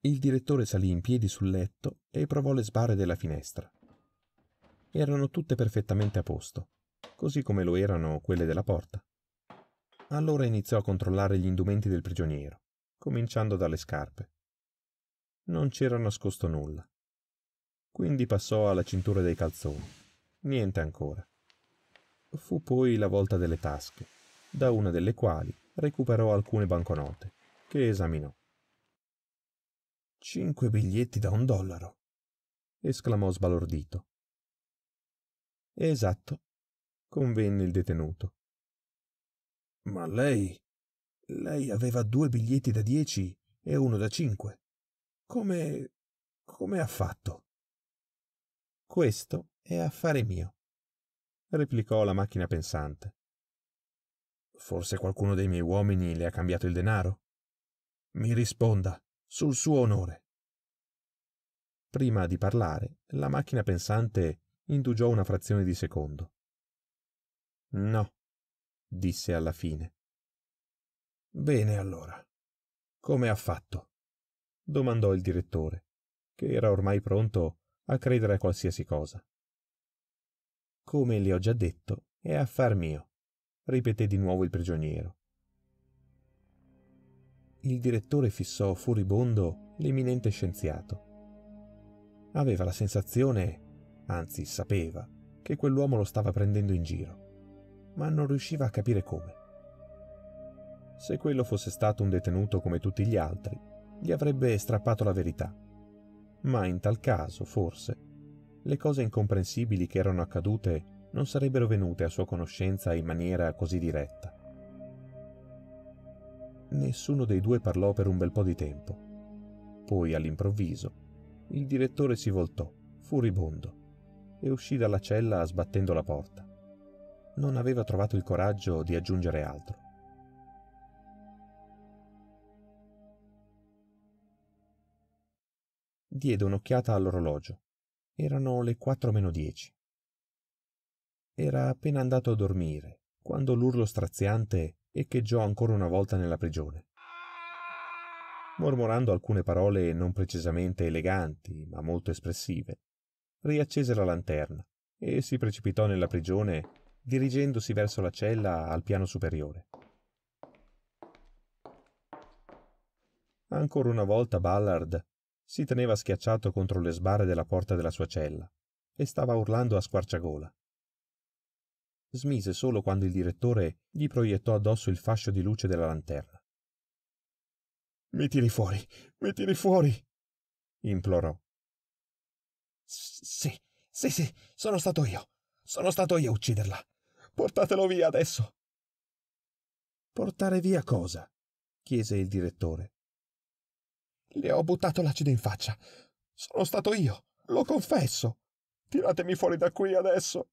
Il direttore salì in piedi sul letto e provò le sbarre della finestra. Erano tutte perfettamente a posto, così come lo erano quelle della porta. Allora iniziò a controllare gli indumenti del prigioniero, cominciando dalle scarpe. Non c'era nascosto nulla. Quindi passò alla cintura dei calzoni. Niente ancora. Fu poi la volta delle tasche, da una delle quali recuperò alcune banconote, che esaminò. Cinque biglietti da un dollaro, esclamò sbalordito. Esatto, convenne il detenuto. Ma lei. lei aveva due biglietti da dieci e uno da cinque. Come. come ha fatto? Questo è affare mio, replicò la macchina pensante. Forse qualcuno dei miei uomini le ha cambiato il denaro? Mi risponda, sul suo onore. Prima di parlare, la macchina pensante indugiò una frazione di secondo. No, disse alla fine. Bene allora. Come ha fatto? domandò il direttore, che era ormai pronto a credere a qualsiasi cosa come le ho già detto, è affar mio, ripeté di nuovo il prigioniero. Il direttore fissò furibondo l'eminente scienziato. Aveva la sensazione, anzi sapeva, che quell'uomo lo stava prendendo in giro, ma non riusciva a capire come. Se quello fosse stato un detenuto come tutti gli altri, gli avrebbe strappato la verità. Ma in tal caso, forse, le cose incomprensibili che erano accadute non sarebbero venute a sua conoscenza in maniera così diretta. Nessuno dei due parlò per un bel po' di tempo. Poi, all'improvviso, il direttore si voltò, furibondo, e uscì dalla cella sbattendo la porta. Non aveva trovato il coraggio di aggiungere altro. Diede un'occhiata all'orologio erano le quattro meno dieci. Era appena andato a dormire quando l'urlo straziante echeggiò ancora una volta nella prigione. Mormorando alcune parole non precisamente eleganti, ma molto espressive, riaccese la lanterna e si precipitò nella prigione dirigendosi verso la cella al piano superiore. Ancora una volta Ballard si teneva schiacciato contro le sbarre della porta della sua cella e stava urlando a squarciagola. Smise solo quando il direttore gli proiettò addosso il fascio di luce della lanterna. Mi tiri fuori, mi tiri fuori, implorò. Sì, sì, sì, sono stato io. Sono stato io a ucciderla. Portatelo via adesso. Portare via cosa? chiese il direttore. Le ho buttato l'acido in faccia. Sono stato io, lo confesso. Tiratemi fuori da qui adesso.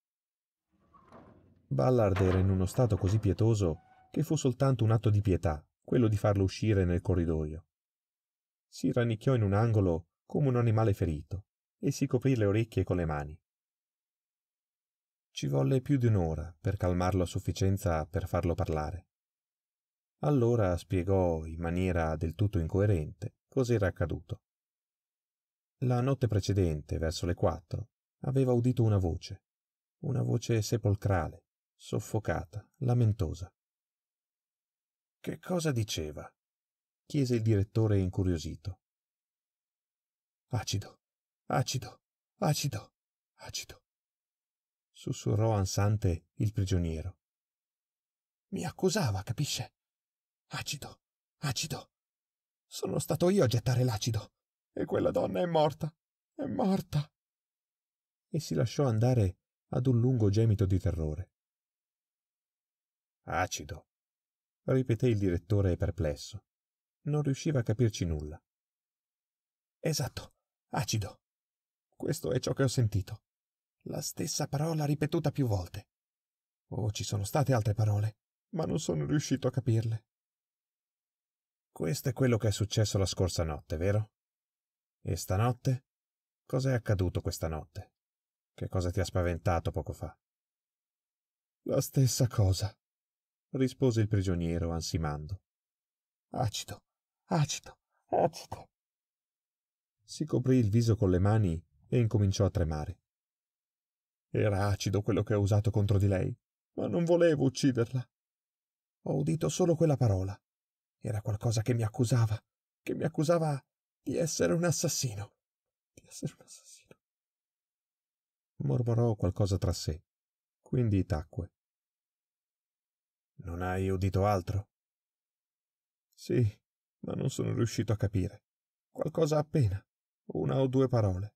Ballard era in uno stato così pietoso che fu soltanto un atto di pietà quello di farlo uscire nel corridoio. Si rannicchiò in un angolo come un animale ferito e si coprì le orecchie con le mani. Ci volle più di un'ora per calmarlo a sufficienza per farlo parlare. Allora spiegò in maniera del tutto incoerente cos'era accaduto. La notte precedente, verso le quattro, aveva udito una voce, una voce sepolcrale, soffocata, lamentosa. Che cosa diceva? chiese il direttore incuriosito. Acido, acido, acido, acido, sussurrò ansante il prigioniero. Mi accusava, capisce? Acido, acido, sono stato io a gettare l'acido. E quella donna è morta. È morta. E si lasciò andare ad un lungo gemito di terrore. Acido. ripeté il direttore perplesso. Non riusciva a capirci nulla. Esatto, acido. Questo è ciò che ho sentito. La stessa parola ripetuta più volte. Oh, ci sono state altre parole, ma non sono riuscito a capirle. Questo è quello che è successo la scorsa notte, vero? E stanotte? Cos'è accaduto questa notte? Che cosa ti ha spaventato poco fa? La stessa cosa, rispose il prigioniero ansimando. Acido, acido, acido. Si coprì il viso con le mani e incominciò a tremare. Era acido quello che ho usato contro di lei, ma non volevo ucciderla. Ho udito solo quella parola. Era qualcosa che mi accusava, che mi accusava di essere un assassino. Di essere un assassino. Mormorò qualcosa tra sé, quindi tacque. Non hai udito altro? Sì, ma non sono riuscito a capire. Qualcosa appena, una o due parole.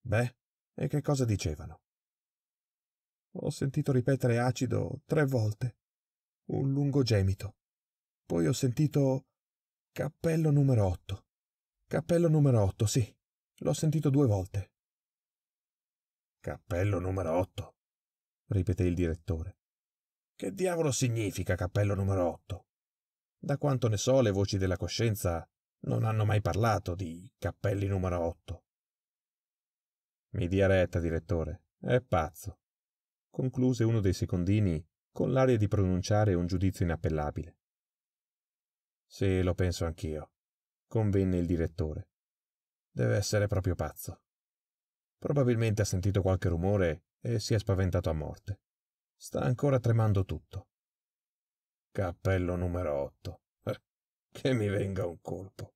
Beh, e che cosa dicevano? Ho sentito ripetere acido tre volte, un lungo gemito. Poi ho sentito cappello numero 8. Cappello numero 8, sì. L'ho sentito due volte. Cappello numero 8, ripeté il direttore. Che diavolo significa cappello numero 8? Da quanto ne so, le voci della coscienza non hanno mai parlato di cappelli numero 8. Mi dia retta, direttore. È pazzo. Concluse uno dei secondini con l'aria di pronunciare un giudizio inappellabile. Sì, lo penso anch'io, convenne il direttore. Deve essere proprio pazzo. Probabilmente ha sentito qualche rumore e si è spaventato a morte. Sta ancora tremando tutto. Cappello numero 8. Eh, che mi venga un colpo.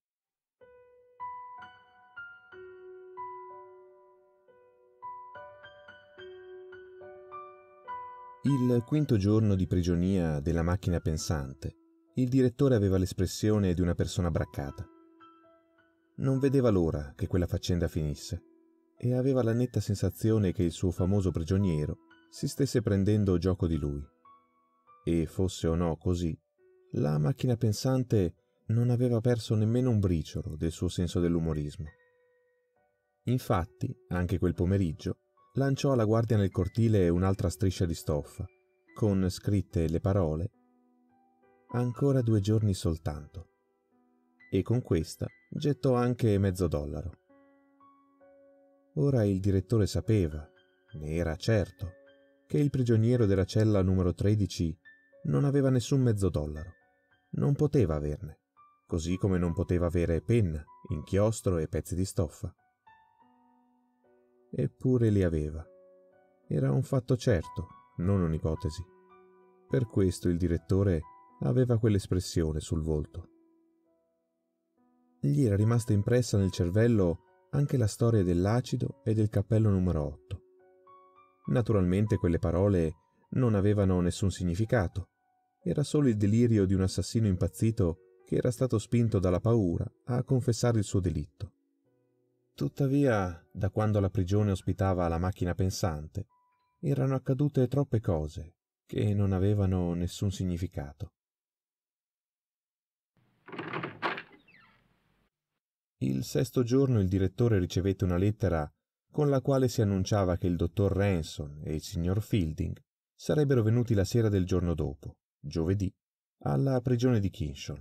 Il quinto giorno di prigionia della macchina pensante il direttore aveva l'espressione di una persona braccata. Non vedeva l'ora che quella faccenda finisse e aveva la netta sensazione che il suo famoso prigioniero si stesse prendendo gioco di lui. E fosse o no così, la macchina pensante non aveva perso nemmeno un briciolo del suo senso dell'umorismo. Infatti, anche quel pomeriggio, lanciò alla guardia nel cortile un'altra striscia di stoffa, con scritte le parole ancora due giorni soltanto. E con questa gettò anche mezzo dollaro. Ora il direttore sapeva, ne era certo, che il prigioniero della cella numero 13 non aveva nessun mezzo dollaro. Non poteva averne, così come non poteva avere penna, inchiostro e pezzi di stoffa. Eppure li aveva. Era un fatto certo, non un'ipotesi. Per questo il direttore aveva quell'espressione sul volto. Gli era rimasta impressa nel cervello anche la storia dell'acido e del cappello numero 8. Naturalmente quelle parole non avevano nessun significato, era solo il delirio di un assassino impazzito che era stato spinto dalla paura a confessare il suo delitto. Tuttavia, da quando la prigione ospitava la macchina pensante, erano accadute troppe cose che non avevano nessun significato. Il sesto giorno il direttore ricevette una lettera con la quale si annunciava che il dottor Ranson e il signor Fielding sarebbero venuti la sera del giorno dopo, giovedì, alla prigione di Kinshaw.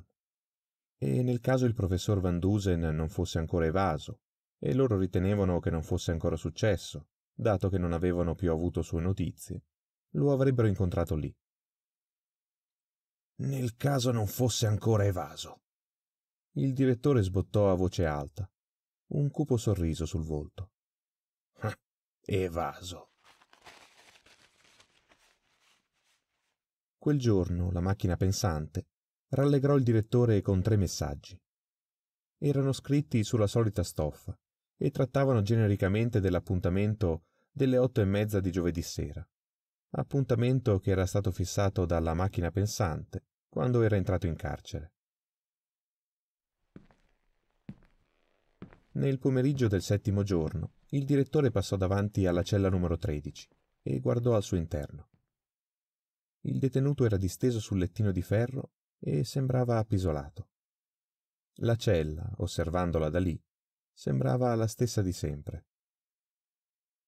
E nel caso il professor Van Dusen non fosse ancora evaso, e loro ritenevano che non fosse ancora successo, dato che non avevano più avuto sue notizie, lo avrebbero incontrato lì. Nel caso non fosse ancora evaso, il direttore sbottò a voce alta, un cupo sorriso sul volto. evaso. Quel giorno la macchina pensante rallegrò il direttore con tre messaggi. Erano scritti sulla solita stoffa e trattavano genericamente dell'appuntamento delle otto e mezza di giovedì sera, appuntamento che era stato fissato dalla macchina pensante quando era entrato in carcere. Nel pomeriggio del settimo giorno, il direttore passò davanti alla cella numero 13 e guardò al suo interno. Il detenuto era disteso sul lettino di ferro e sembrava appisolato. La cella, osservandola da lì, sembrava la stessa di sempre.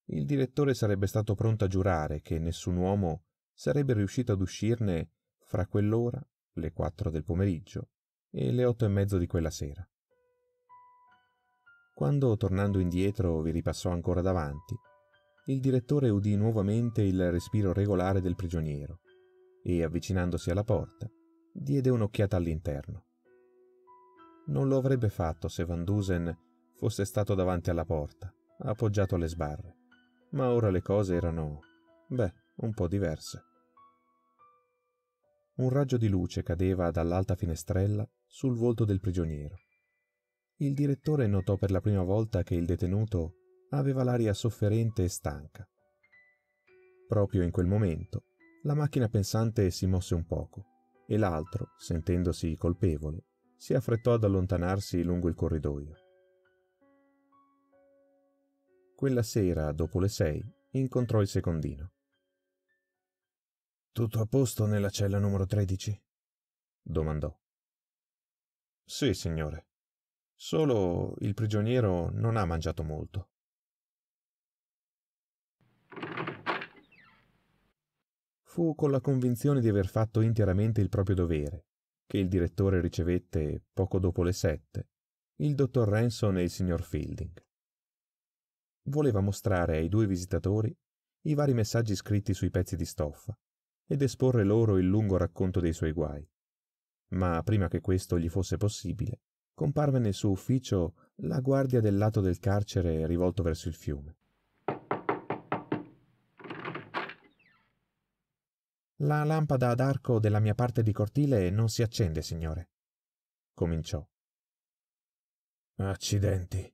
Il direttore sarebbe stato pronto a giurare che nessun uomo sarebbe riuscito ad uscirne fra quell'ora, le quattro del pomeriggio, e le otto e mezzo di quella sera. Quando, tornando indietro, vi ripassò ancora davanti, il direttore udì nuovamente il respiro regolare del prigioniero e, avvicinandosi alla porta, diede un'occhiata all'interno. Non lo avrebbe fatto se Van Dusen fosse stato davanti alla porta, appoggiato alle sbarre, ma ora le cose erano, beh, un po' diverse. Un raggio di luce cadeva dall'alta finestrella sul volto del prigioniero il direttore notò per la prima volta che il detenuto aveva l'aria sofferente e stanca. Proprio in quel momento, la macchina pensante si mosse un poco e l'altro, sentendosi colpevole, si affrettò ad allontanarsi lungo il corridoio. Quella sera, dopo le sei, incontrò il secondino. Tutto a posto nella cella numero 13? domandò. Sì, signore, Solo il prigioniero non ha mangiato molto. Fu con la convinzione di aver fatto interamente il proprio dovere, che il direttore ricevette, poco dopo le sette, il dottor Ranson e il signor Fielding. Voleva mostrare ai due visitatori i vari messaggi scritti sui pezzi di stoffa ed esporre loro il lungo racconto dei suoi guai. Ma prima che questo gli fosse possibile, comparve nel suo ufficio la guardia del lato del carcere rivolto verso il fiume. La lampada ad arco della mia parte di cortile non si accende, signore, cominciò. Accidenti.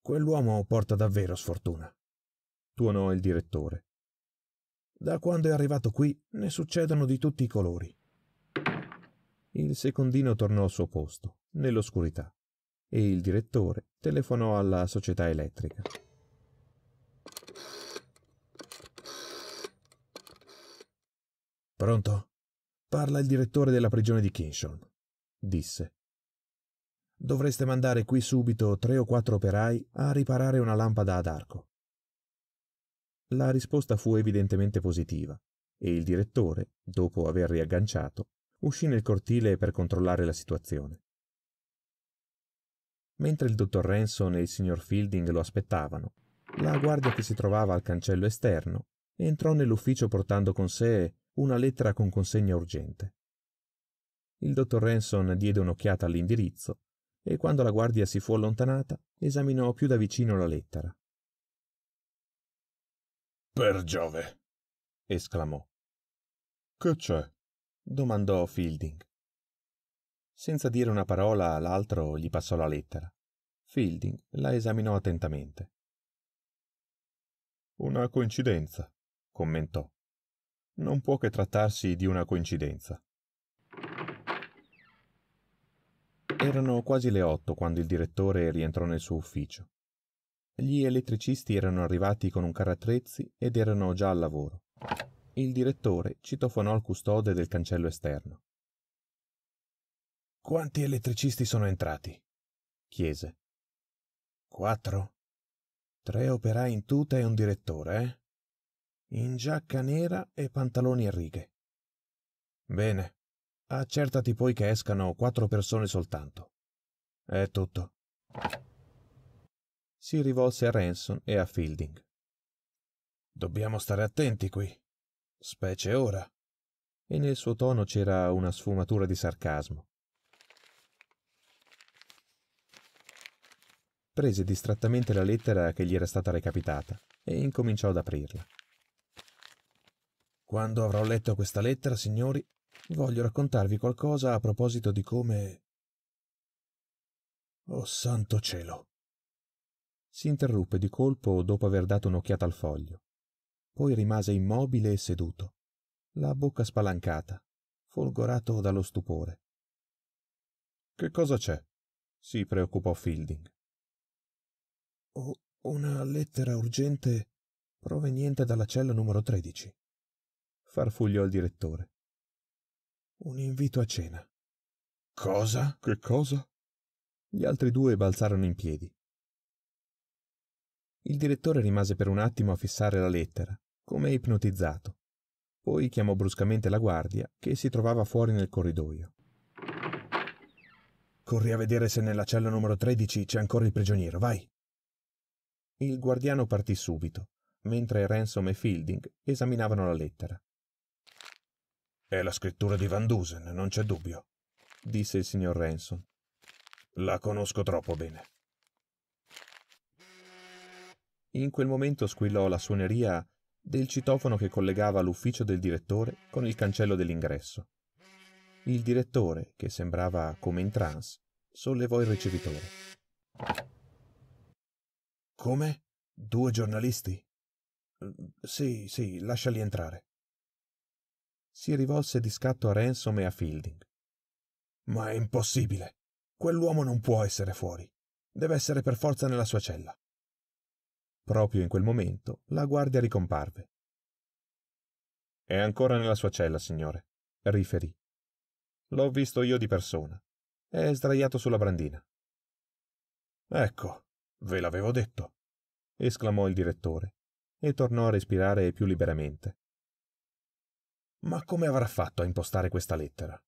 Quell'uomo porta davvero sfortuna. Tuonò il direttore. Da quando è arrivato qui ne succedono di tutti i colori. Il secondino tornò al suo posto nell'oscurità e il direttore telefonò alla società elettrica. Pronto? Parla il direttore della prigione di Kingsholm, disse. Dovreste mandare qui subito tre o quattro operai a riparare una lampada ad arco. La risposta fu evidentemente positiva e il direttore, dopo aver riagganciato, uscì nel cortile per controllare la situazione. Mentre il dottor Ranson e il signor Fielding lo aspettavano, la guardia che si trovava al cancello esterno entrò nell'ufficio portando con sé una lettera con consegna urgente. Il dottor Ranson diede un'occhiata all'indirizzo e quando la guardia si fu allontanata esaminò più da vicino la lettera. Per Giove! esclamò. Che c'è? domandò Fielding. Senza dire una parola l'altro gli passò la lettera. Fielding la esaminò attentamente. Una coincidenza, commentò. Non può che trattarsi di una coincidenza. Erano quasi le otto quando il direttore rientrò nel suo ufficio. Gli elettricisti erano arrivati con un carrezzi ed erano già al lavoro. Il direttore citofonò al custode del cancello esterno. Quanti elettricisti sono entrati? chiese. Quattro? Tre operai in tuta e un direttore, eh? In giacca nera e pantaloni a righe. Bene. Accertati poi che escano quattro persone soltanto. È tutto. Si rivolse a Ranson e a Fielding. Dobbiamo stare attenti qui. Specie ora. E nel suo tono c'era una sfumatura di sarcasmo. prese distrattamente la lettera che gli era stata recapitata e incominciò ad aprirla. Quando avrò letto questa lettera, signori, voglio raccontarvi qualcosa a proposito di come... Oh santo cielo! Si interruppe di colpo dopo aver dato un'occhiata al foglio. Poi rimase immobile e seduto, la bocca spalancata, folgorato dallo stupore. Che cosa c'è? si preoccupò Fielding o una lettera urgente proveniente dalla cella numero 13. Farfugliò il direttore. Un invito a cena. Cosa? Che cosa? Gli altri due balzarono in piedi. Il direttore rimase per un attimo a fissare la lettera, come ipnotizzato. Poi chiamò bruscamente la guardia, che si trovava fuori nel corridoio. Corri a vedere se nella cella numero 13 c'è ancora il prigioniero, vai! Il guardiano partì subito, mentre Ransom e Fielding esaminavano la lettera. È la scrittura di Van Dusen, non c'è dubbio, disse il signor Ransom. La conosco troppo bene. In quel momento squillò la suoneria del citofono che collegava l'ufficio del direttore con il cancello dell'ingresso. Il direttore, che sembrava come in trance, sollevò il ricevitore. Come? Due giornalisti? Sì, sì, lasciali entrare. Si rivolse di scatto a Ransom e a Fielding. Ma è impossibile. Quell'uomo non può essere fuori. Deve essere per forza nella sua cella. Proprio in quel momento la guardia ricomparve. È ancora nella sua cella, signore, riferì. L'ho visto io di persona. È sdraiato sulla brandina. Ecco, Ve l'avevo detto, esclamò il direttore e tornò a respirare più liberamente. Ma come avrà fatto a impostare questa lettera?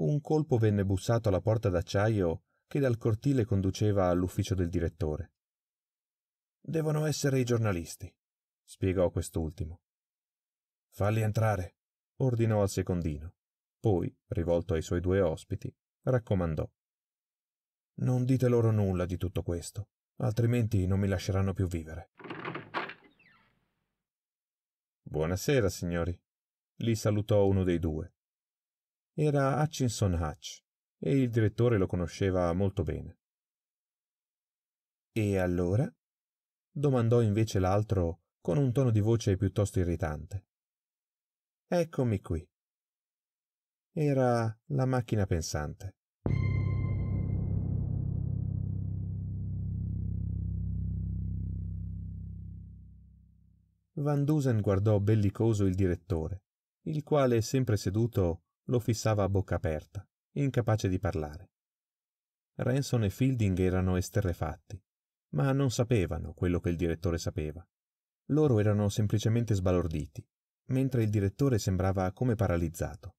Un colpo venne bussato alla porta d'acciaio che dal cortile conduceva all'ufficio del direttore. Devono essere i giornalisti, spiegò quest'ultimo. Falli entrare, ordinò al secondino. Poi, rivolto ai suoi due ospiti, raccomandò. Non dite loro nulla di tutto questo, altrimenti non mi lasceranno più vivere. Buonasera, signori. Li salutò uno dei due. Era Hutchinson Hutch, e il direttore lo conosceva molto bene. E allora? domandò invece l'altro con un tono di voce piuttosto irritante. Eccomi qui. Era la macchina pensante. Van Dusen guardò bellicoso il direttore, il quale, sempre seduto, lo fissava a bocca aperta, incapace di parlare. Ranson e Fielding erano esterrefatti, ma non sapevano quello che il direttore sapeva. Loro erano semplicemente sbalorditi, mentre il direttore sembrava come paralizzato.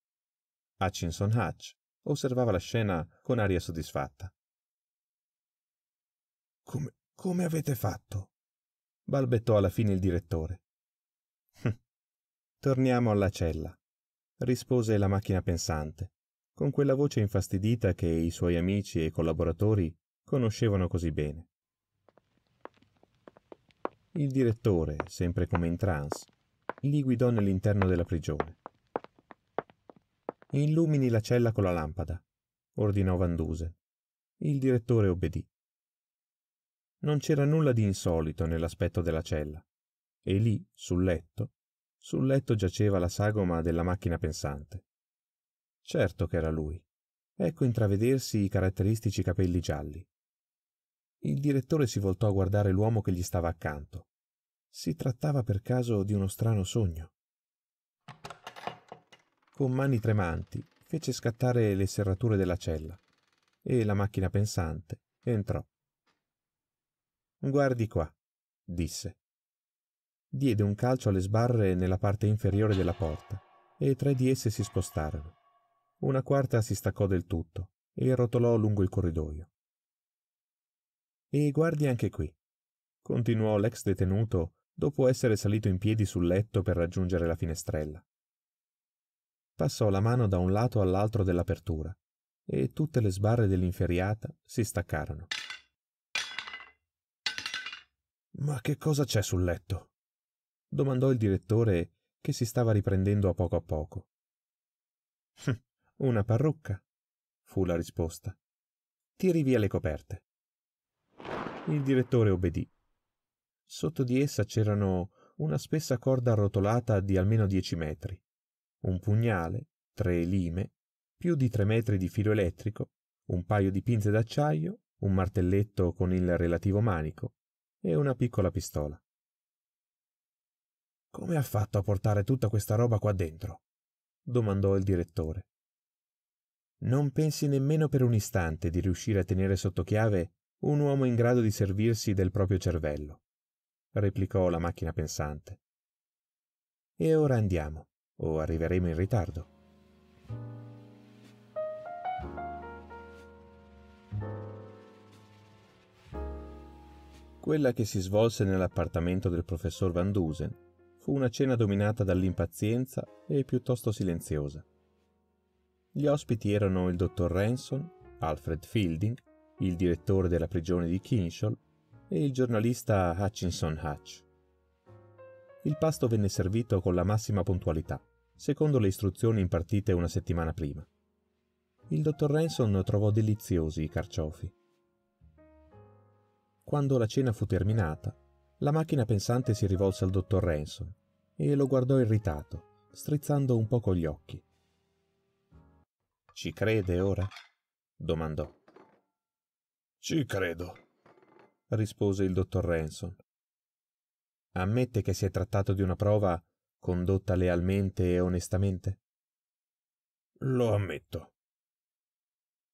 Hutchinson Hatch osservava la scena con aria soddisfatta. Come, come avete fatto? balbettò alla fine il direttore. Torniamo alla cella, rispose la macchina pensante, con quella voce infastidita che i suoi amici e collaboratori conoscevano così bene. Il direttore, sempre come in trance, li guidò nell'interno della prigione. Illumini la cella con la lampada, ordinò Vanduse. Il direttore obbedì. Non c'era nulla di insolito nell'aspetto della cella, e lì, sul letto, sul letto giaceva la sagoma della macchina pensante. Certo che era lui. Ecco intravedersi i caratteristici capelli gialli. Il direttore si voltò a guardare l'uomo che gli stava accanto. Si trattava per caso di uno strano sogno. Con mani tremanti fece scattare le serrature della cella e la macchina pensante entrò. Guardi qua, disse diede un calcio alle sbarre nella parte inferiore della porta e tre di esse si spostarono. Una quarta si staccò del tutto e rotolò lungo il corridoio. E guardi anche qui, continuò l'ex detenuto dopo essere salito in piedi sul letto per raggiungere la finestrella. Passò la mano da un lato all'altro dell'apertura e tutte le sbarre dell'inferiata si staccarono. Ma che cosa c'è sul letto? domandò il direttore che si stava riprendendo a poco a poco. Hm, una parrucca, fu la risposta. Tiri via le coperte. Il direttore obbedì. Sotto di essa c'erano una spessa corda arrotolata di almeno dieci metri, un pugnale, tre lime, più di tre metri di filo elettrico, un paio di pinze d'acciaio, un martelletto con il relativo manico e una piccola pistola. Come ha fatto a portare tutta questa roba qua dentro? domandò il direttore. Non pensi nemmeno per un istante di riuscire a tenere sotto chiave un uomo in grado di servirsi del proprio cervello, replicò la macchina pensante. E ora andiamo, o arriveremo in ritardo. Quella che si svolse nell'appartamento del professor Van Dusen Fu una cena dominata dall'impazienza e piuttosto silenziosa. Gli ospiti erano il dottor Ranson, Alfred Fielding, il direttore della prigione di Kinshall e il giornalista Hutchinson Hutch. Il pasto venne servito con la massima puntualità, secondo le istruzioni impartite una settimana prima. Il dottor Ranson trovò deliziosi i carciofi. Quando la cena fu terminata, la macchina pensante si rivolse al dottor Ransom e lo guardò irritato, strizzando un poco gli occhi. Ci crede ora? domandò. Ci credo, rispose il dottor Ransom. Ammette che si è trattato di una prova condotta lealmente e onestamente? Lo ammetto.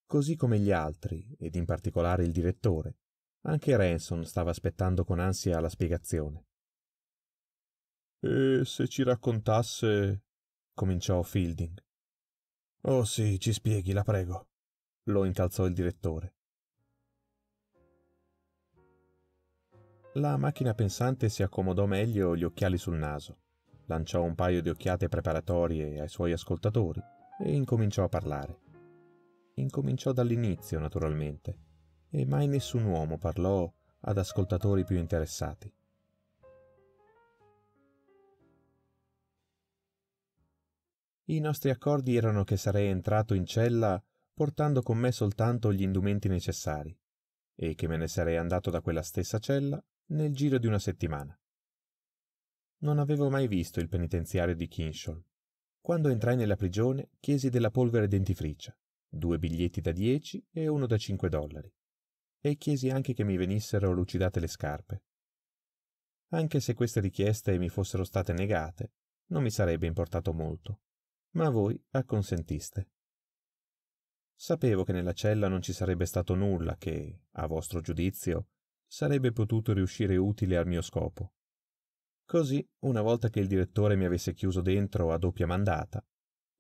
Così come gli altri, ed in particolare il direttore, anche Ranson stava aspettando con ansia la spiegazione. E se ci raccontasse... cominciò Fielding. Oh sì, ci spieghi, la prego, lo incalzò il direttore. La macchina pensante si accomodò meglio gli occhiali sul naso, lanciò un paio di occhiate preparatorie ai suoi ascoltatori e incominciò a parlare. Incominciò dall'inizio, naturalmente e mai nessun uomo parlò ad ascoltatori più interessati. I nostri accordi erano che sarei entrato in cella portando con me soltanto gli indumenti necessari e che me ne sarei andato da quella stessa cella nel giro di una settimana. Non avevo mai visto il penitenziario di Kinshall. Quando entrai nella prigione chiesi della polvere dentifricia, due biglietti da 10 e uno da 5 dollari e chiesi anche che mi venissero lucidate le scarpe. Anche se queste richieste mi fossero state negate, non mi sarebbe importato molto, ma voi acconsentiste. Sapevo che nella cella non ci sarebbe stato nulla che, a vostro giudizio, sarebbe potuto riuscire utile al mio scopo. Così, una volta che il direttore mi avesse chiuso dentro a doppia mandata,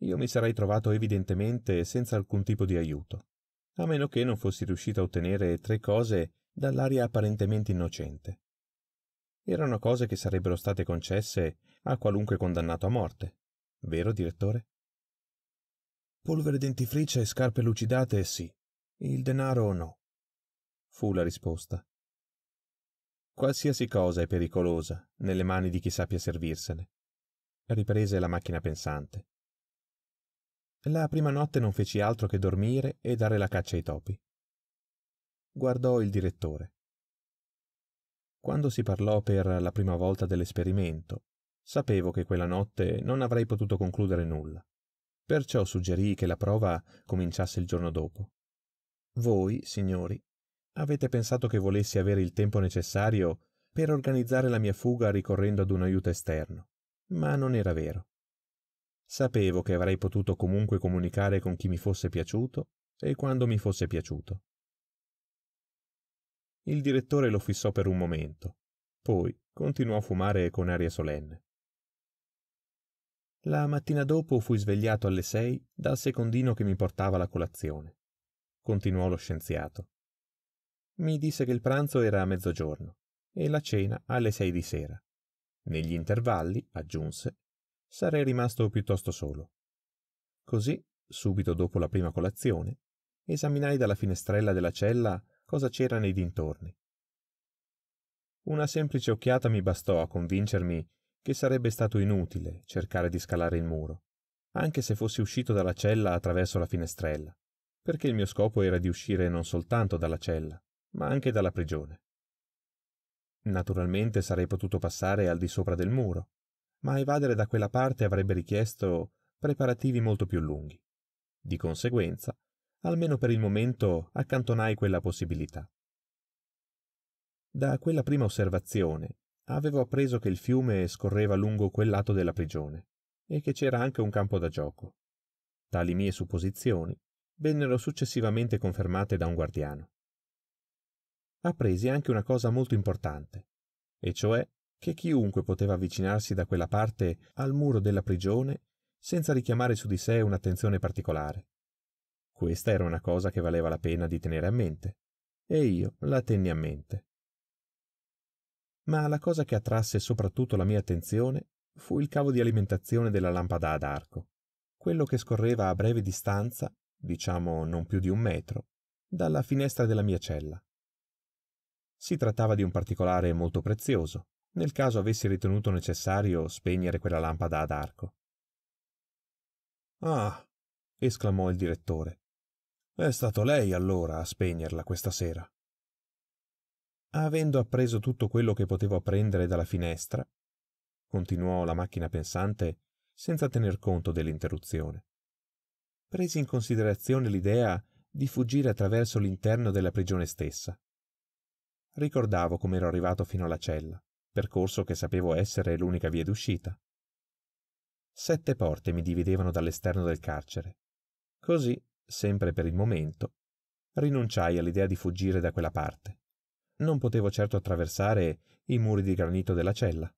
io mi sarei trovato evidentemente senza alcun tipo di aiuto a meno che non fossi riuscito a ottenere tre cose dall'aria apparentemente innocente. Erano cose che sarebbero state concesse a qualunque condannato a morte, vero direttore? Polvere dentifrice e scarpe lucidate sì, il denaro no, fu la risposta. Qualsiasi cosa è pericolosa nelle mani di chi sappia servirsene, riprese la macchina pensante. La prima notte non feci altro che dormire e dare la caccia ai topi. Guardò il direttore. Quando si parlò per la prima volta dell'esperimento, sapevo che quella notte non avrei potuto concludere nulla. Perciò suggerì che la prova cominciasse il giorno dopo. Voi, signori, avete pensato che volessi avere il tempo necessario per organizzare la mia fuga ricorrendo ad un aiuto esterno, ma non era vero. Sapevo che avrei potuto comunque comunicare con chi mi fosse piaciuto e quando mi fosse piaciuto. Il direttore lo fissò per un momento, poi continuò a fumare con aria solenne. La mattina dopo fui svegliato alle sei dal secondino che mi portava la colazione. Continuò lo scienziato. Mi disse che il pranzo era a mezzogiorno e la cena alle sei di sera. Negli intervalli, aggiunse, sarei rimasto piuttosto solo. Così, subito dopo la prima colazione, esaminai dalla finestrella della cella cosa c'era nei dintorni. Una semplice occhiata mi bastò a convincermi che sarebbe stato inutile cercare di scalare il muro, anche se fossi uscito dalla cella attraverso la finestrella, perché il mio scopo era di uscire non soltanto dalla cella, ma anche dalla prigione. Naturalmente sarei potuto passare al di sopra del muro, ma evadere da quella parte avrebbe richiesto preparativi molto più lunghi. Di conseguenza, almeno per il momento, accantonai quella possibilità. Da quella prima osservazione avevo appreso che il fiume scorreva lungo quel lato della prigione e che c'era anche un campo da gioco. Tali mie supposizioni vennero successivamente confermate da un guardiano. Appresi anche una cosa molto importante, e cioè che chiunque poteva avvicinarsi da quella parte al muro della prigione senza richiamare su di sé un'attenzione particolare. Questa era una cosa che valeva la pena di tenere a mente, e io la tenni a mente. Ma la cosa che attrasse soprattutto la mia attenzione fu il cavo di alimentazione della lampada ad arco, quello che scorreva a breve distanza, diciamo non più di un metro, dalla finestra della mia cella. Si trattava di un particolare molto prezioso, nel caso avessi ritenuto necessario spegnere quella lampada ad arco. Ah, esclamò il direttore. È stato lei allora a spegnerla questa sera. Avendo appreso tutto quello che potevo apprendere dalla finestra, continuò la macchina pensante senza tener conto dell'interruzione. Presi in considerazione l'idea di fuggire attraverso l'interno della prigione stessa. Ricordavo come ero arrivato fino alla cella percorso che sapevo essere l'unica via d'uscita. Sette porte mi dividevano dall'esterno del carcere. Così, sempre per il momento, rinunciai all'idea di fuggire da quella parte. Non potevo certo attraversare i muri di granito della cella.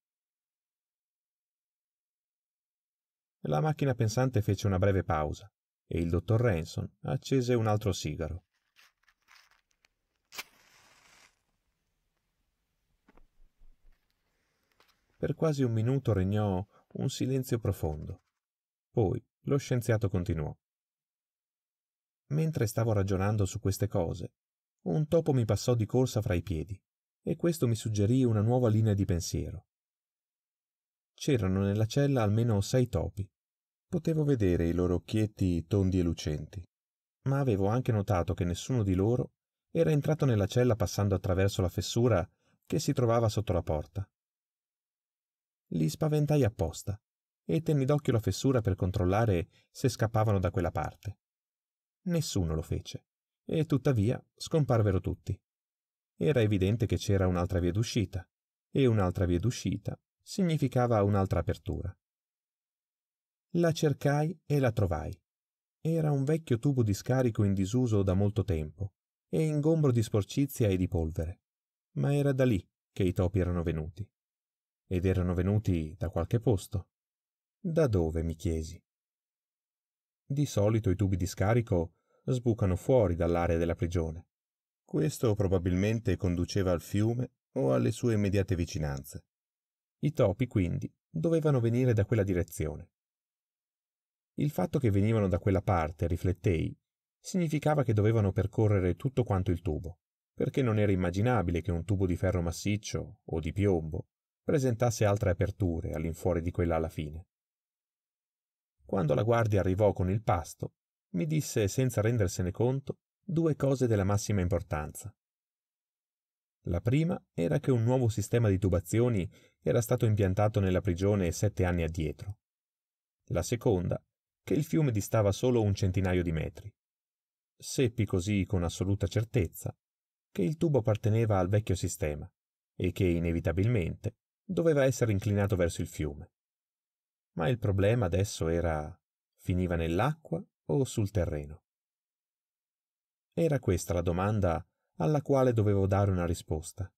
La macchina pensante fece una breve pausa e il dottor Ranson accese un altro sigaro. Per quasi un minuto regnò un silenzio profondo. Poi lo scienziato continuò. Mentre stavo ragionando su queste cose, un topo mi passò di corsa fra i piedi e questo mi suggerì una nuova linea di pensiero. C'erano nella cella almeno sei topi. Potevo vedere i loro occhietti tondi e lucenti, ma avevo anche notato che nessuno di loro era entrato nella cella passando attraverso la fessura che si trovava sotto la porta. Li spaventai apposta e tenni d'occhio la fessura per controllare se scappavano da quella parte. Nessuno lo fece, e tuttavia scomparvero tutti. Era evidente che c'era un'altra via d'uscita, e un'altra via d'uscita significava un'altra apertura. La cercai e la trovai. Era un vecchio tubo di scarico in disuso da molto tempo e ingombro di sporcizia e di polvere, ma era da lì che i topi erano venuti ed erano venuti da qualche posto. Da dove? mi chiesi. Di solito i tubi di scarico sbucano fuori dall'area della prigione. Questo probabilmente conduceva al fiume o alle sue immediate vicinanze. I topi, quindi, dovevano venire da quella direzione. Il fatto che venivano da quella parte, riflettei, significava che dovevano percorrere tutto quanto il tubo, perché non era immaginabile che un tubo di ferro massiccio o di piombo presentasse altre aperture all'infuori di quella alla fine. Quando la guardia arrivò con il pasto, mi disse senza rendersene conto due cose della massima importanza. La prima era che un nuovo sistema di tubazioni era stato impiantato nella prigione sette anni addietro. La seconda, che il fiume distava solo un centinaio di metri. Seppi così con assoluta certezza che il tubo apparteneva al vecchio sistema e che inevitabilmente doveva essere inclinato verso il fiume. Ma il problema adesso era finiva nell'acqua o sul terreno? Era questa la domanda alla quale dovevo dare una risposta.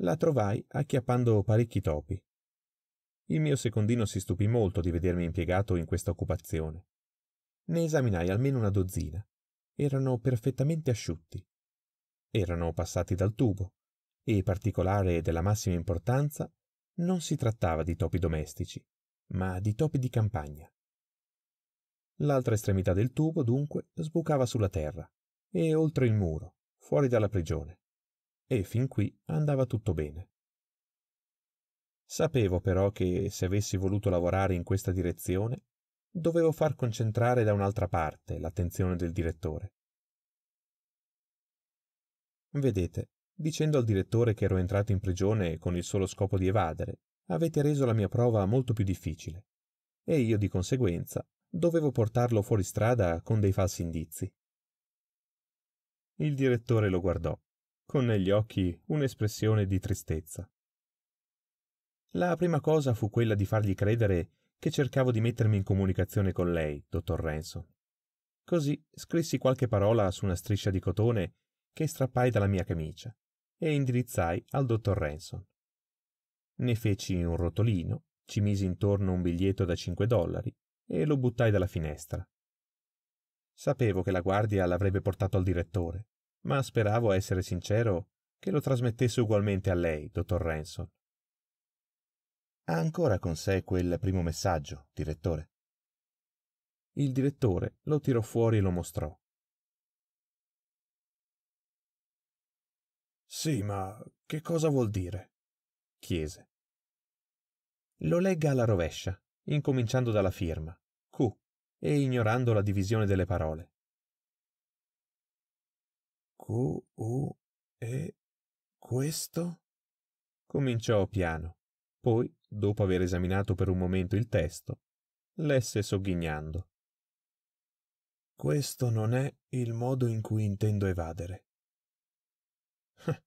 La trovai acchiappando parecchi topi. Il mio secondino si stupì molto di vedermi impiegato in questa occupazione. Ne esaminai almeno una dozzina. Erano perfettamente asciutti. Erano passati dal tubo e particolare della massima importanza, non si trattava di topi domestici, ma di topi di campagna. L'altra estremità del tubo, dunque, sbucava sulla terra e oltre il muro, fuori dalla prigione. E fin qui andava tutto bene. Sapevo però che se avessi voluto lavorare in questa direzione, dovevo far concentrare da un'altra parte l'attenzione del direttore. Vedete, Dicendo al direttore che ero entrato in prigione con il solo scopo di evadere, avete reso la mia prova molto più difficile. E io di conseguenza dovevo portarlo fuori strada con dei falsi indizi. Il direttore lo guardò, con negli occhi un'espressione di tristezza. La prima cosa fu quella di fargli credere che cercavo di mettermi in comunicazione con lei, dottor Ransom. Così scrissi qualche parola su una striscia di cotone che strappai dalla mia camicia e indirizzai al dottor Ranson. Ne feci un rotolino, ci misi intorno un biglietto da 5 dollari e lo buttai dalla finestra. Sapevo che la guardia l'avrebbe portato al direttore, ma speravo, a essere sincero, che lo trasmettesse ugualmente a lei, dottor Ranson. Ha ancora con sé quel primo messaggio, direttore? Il direttore lo tirò fuori e lo mostrò. Sì, ma che cosa vuol dire? chiese. Lo legga alla rovescia, incominciando dalla firma, Q, e ignorando la divisione delle parole. Q, U, E, questo? Cominciò piano, poi, dopo aver esaminato per un momento il testo, lesse sogghignando. Questo non è il modo in cui intendo evadere.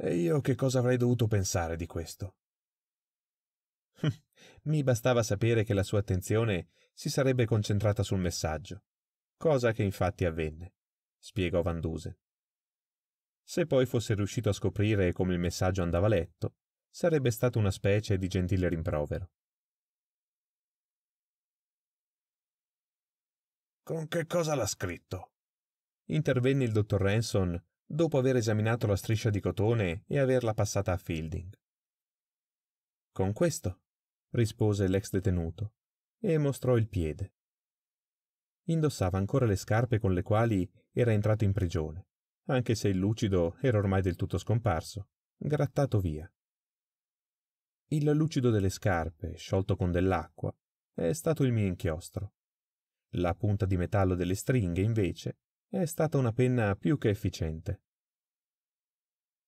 E io che cosa avrei dovuto pensare di questo? Mi bastava sapere che la sua attenzione si sarebbe concentrata sul messaggio, cosa che infatti avvenne, spiegò Van Vanduse. Se poi fosse riuscito a scoprire come il messaggio andava letto, sarebbe stato una specie di gentile rimprovero. Con che cosa l'ha scritto? intervenne il dottor Ranson dopo aver esaminato la striscia di cotone e averla passata a Fielding. Con questo, rispose l'ex detenuto e mostrò il piede. Indossava ancora le scarpe con le quali era entrato in prigione, anche se il lucido era ormai del tutto scomparso, grattato via. Il lucido delle scarpe, sciolto con dell'acqua, è stato il mio inchiostro. La punta di metallo delle stringhe, invece, è stata una penna più che efficiente.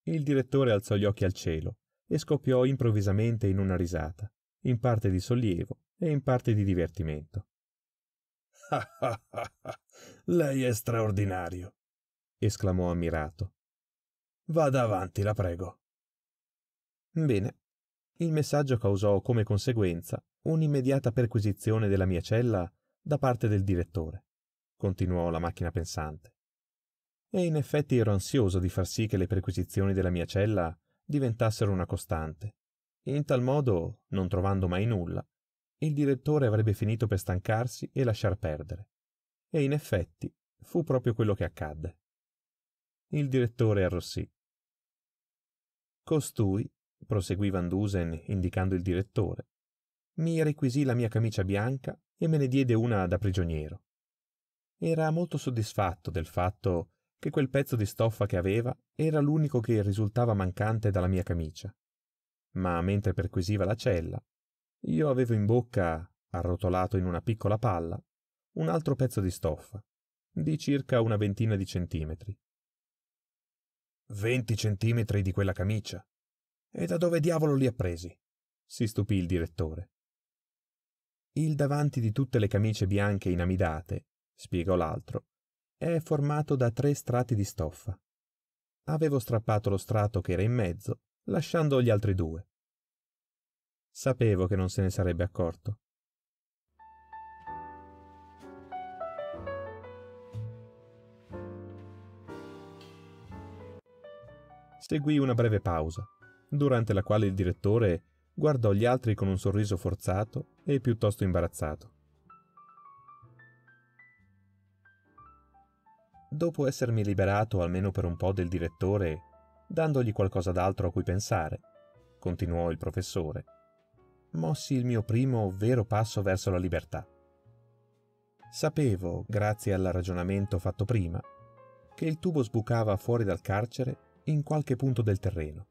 Il direttore alzò gli occhi al cielo e scoppiò improvvisamente in una risata, in parte di sollievo e in parte di divertimento. Lei è straordinario! esclamò ammirato. Vada avanti, la prego. Bene. Il messaggio causò come conseguenza un'immediata perquisizione della mia cella da parte del direttore continuò la macchina pensante. E in effetti ero ansioso di far sì che le perquisizioni della mia cella diventassero una costante. In tal modo, non trovando mai nulla, il direttore avrebbe finito per stancarsi e lasciar perdere. E in effetti fu proprio quello che accadde. Il direttore arrossì. Costui, proseguì Van Dusen indicando il direttore, mi requisì la mia camicia bianca e me ne diede una da prigioniero. Era molto soddisfatto del fatto che quel pezzo di stoffa che aveva era l'unico che risultava mancante dalla mia camicia. Ma mentre perquisiva la cella, io avevo in bocca, arrotolato in una piccola palla, un altro pezzo di stoffa, di circa una ventina di centimetri. Venti centimetri di quella camicia. E da dove diavolo li ha presi? si stupì il direttore. Il davanti di tutte le camicie bianche inamidate spiegò l'altro. È formato da tre strati di stoffa. Avevo strappato lo strato che era in mezzo, lasciando gli altri due. Sapevo che non se ne sarebbe accorto. Seguì una breve pausa, durante la quale il direttore guardò gli altri con un sorriso forzato e piuttosto imbarazzato. dopo essermi liberato almeno per un po' del direttore, dandogli qualcosa d'altro a cui pensare, continuò il professore, mossi il mio primo vero passo verso la libertà. Sapevo, grazie al ragionamento fatto prima, che il tubo sbucava fuori dal carcere in qualche punto del terreno.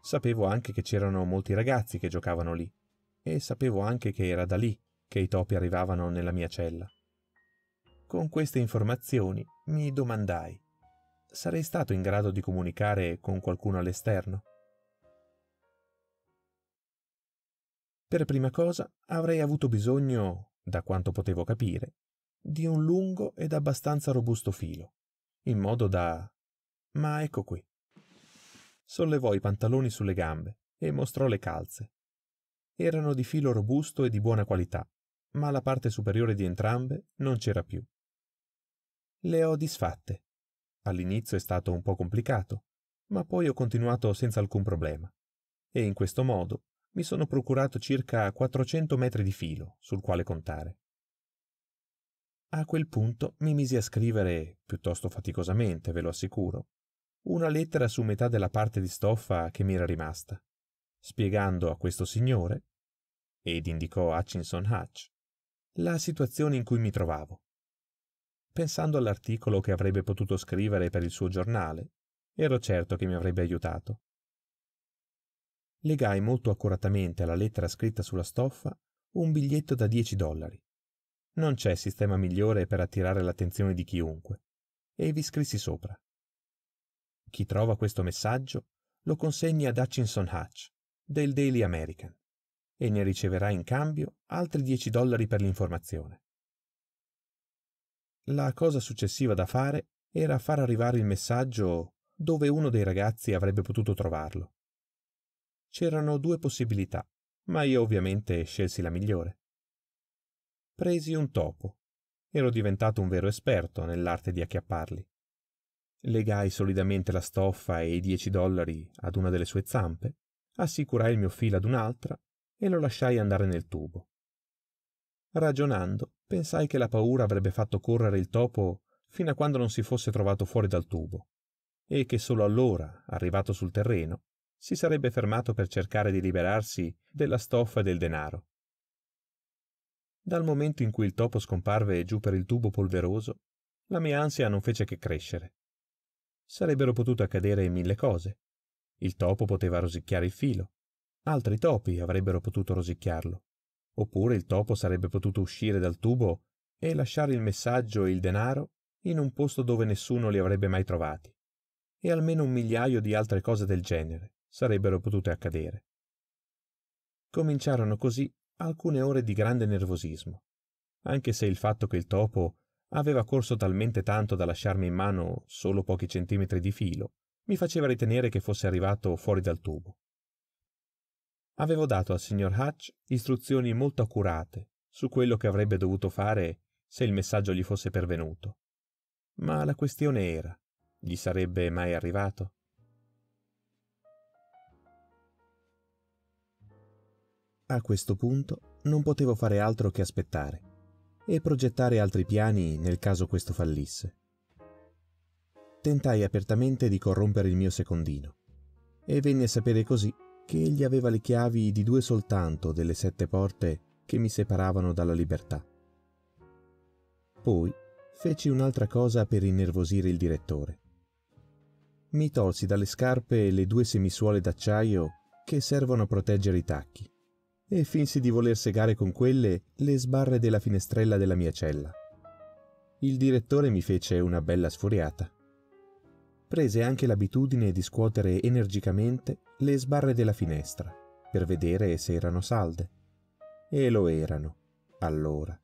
Sapevo anche che c'erano molti ragazzi che giocavano lì e sapevo anche che era da lì che i topi arrivavano nella mia cella. Con queste informazioni mi domandai, sarei stato in grado di comunicare con qualcuno all'esterno? Per prima cosa avrei avuto bisogno, da quanto potevo capire, di un lungo ed abbastanza robusto filo, in modo da... Ma ecco qui. Sollevò i pantaloni sulle gambe e mostrò le calze. Erano di filo robusto e di buona qualità, ma la parte superiore di entrambe non c'era più. Le ho disfatte. All'inizio è stato un po' complicato, ma poi ho continuato senza alcun problema. E in questo modo mi sono procurato circa 400 metri di filo sul quale contare. A quel punto mi misi a scrivere, piuttosto faticosamente, ve lo assicuro, una lettera su metà della parte di stoffa che mi era rimasta, spiegando a questo signore, ed indicò Hutchinson Hutch, la situazione in cui mi trovavo pensando all'articolo che avrebbe potuto scrivere per il suo giornale. Ero certo che mi avrebbe aiutato. Legai molto accuratamente alla lettera scritta sulla stoffa un biglietto da 10 dollari. Non c'è sistema migliore per attirare l'attenzione di chiunque. E vi scrissi sopra. Chi trova questo messaggio lo consegni ad Hutchinson Hatch, del Daily American, e ne riceverà in cambio altri 10 dollari per l'informazione. La cosa successiva da fare era far arrivare il messaggio dove uno dei ragazzi avrebbe potuto trovarlo. C'erano due possibilità, ma io ovviamente scelsi la migliore. Presi un topo. Ero diventato un vero esperto nell'arte di acchiapparli. Legai solidamente la stoffa e i dieci dollari ad una delle sue zampe, assicurai il mio filo ad un'altra e lo lasciai andare nel tubo. Ragionando, pensai che la paura avrebbe fatto correre il topo fino a quando non si fosse trovato fuori dal tubo, e che solo allora, arrivato sul terreno, si sarebbe fermato per cercare di liberarsi della stoffa e del denaro. Dal momento in cui il topo scomparve giù per il tubo polveroso, la mia ansia non fece che crescere. Sarebbero potute accadere mille cose. Il topo poteva rosicchiare il filo, altri topi avrebbero potuto rosicchiarlo. Oppure il topo sarebbe potuto uscire dal tubo e lasciare il messaggio e il denaro in un posto dove nessuno li avrebbe mai trovati. E almeno un migliaio di altre cose del genere sarebbero potute accadere. Cominciarono così alcune ore di grande nervosismo, anche se il fatto che il topo aveva corso talmente tanto da lasciarmi in mano solo pochi centimetri di filo mi faceva ritenere che fosse arrivato fuori dal tubo. Avevo dato al signor Hatch istruzioni molto accurate su quello che avrebbe dovuto fare se il messaggio gli fosse pervenuto. Ma la questione era, gli sarebbe mai arrivato? A questo punto non potevo fare altro che aspettare e progettare altri piani nel caso questo fallisse. Tentai apertamente di corrompere il mio secondino e venne a sapere così che egli aveva le chiavi di due soltanto delle sette porte che mi separavano dalla libertà. Poi feci un'altra cosa per innervosire il direttore. Mi tolsi dalle scarpe le due semisuole d'acciaio che servono a proteggere i tacchi e finsi di voler segare con quelle le sbarre della finestrella della mia cella. Il direttore mi fece una bella sfuriata. Prese anche l'abitudine di scuotere energicamente le sbarre della finestra per vedere se erano salde. E lo erano, allora.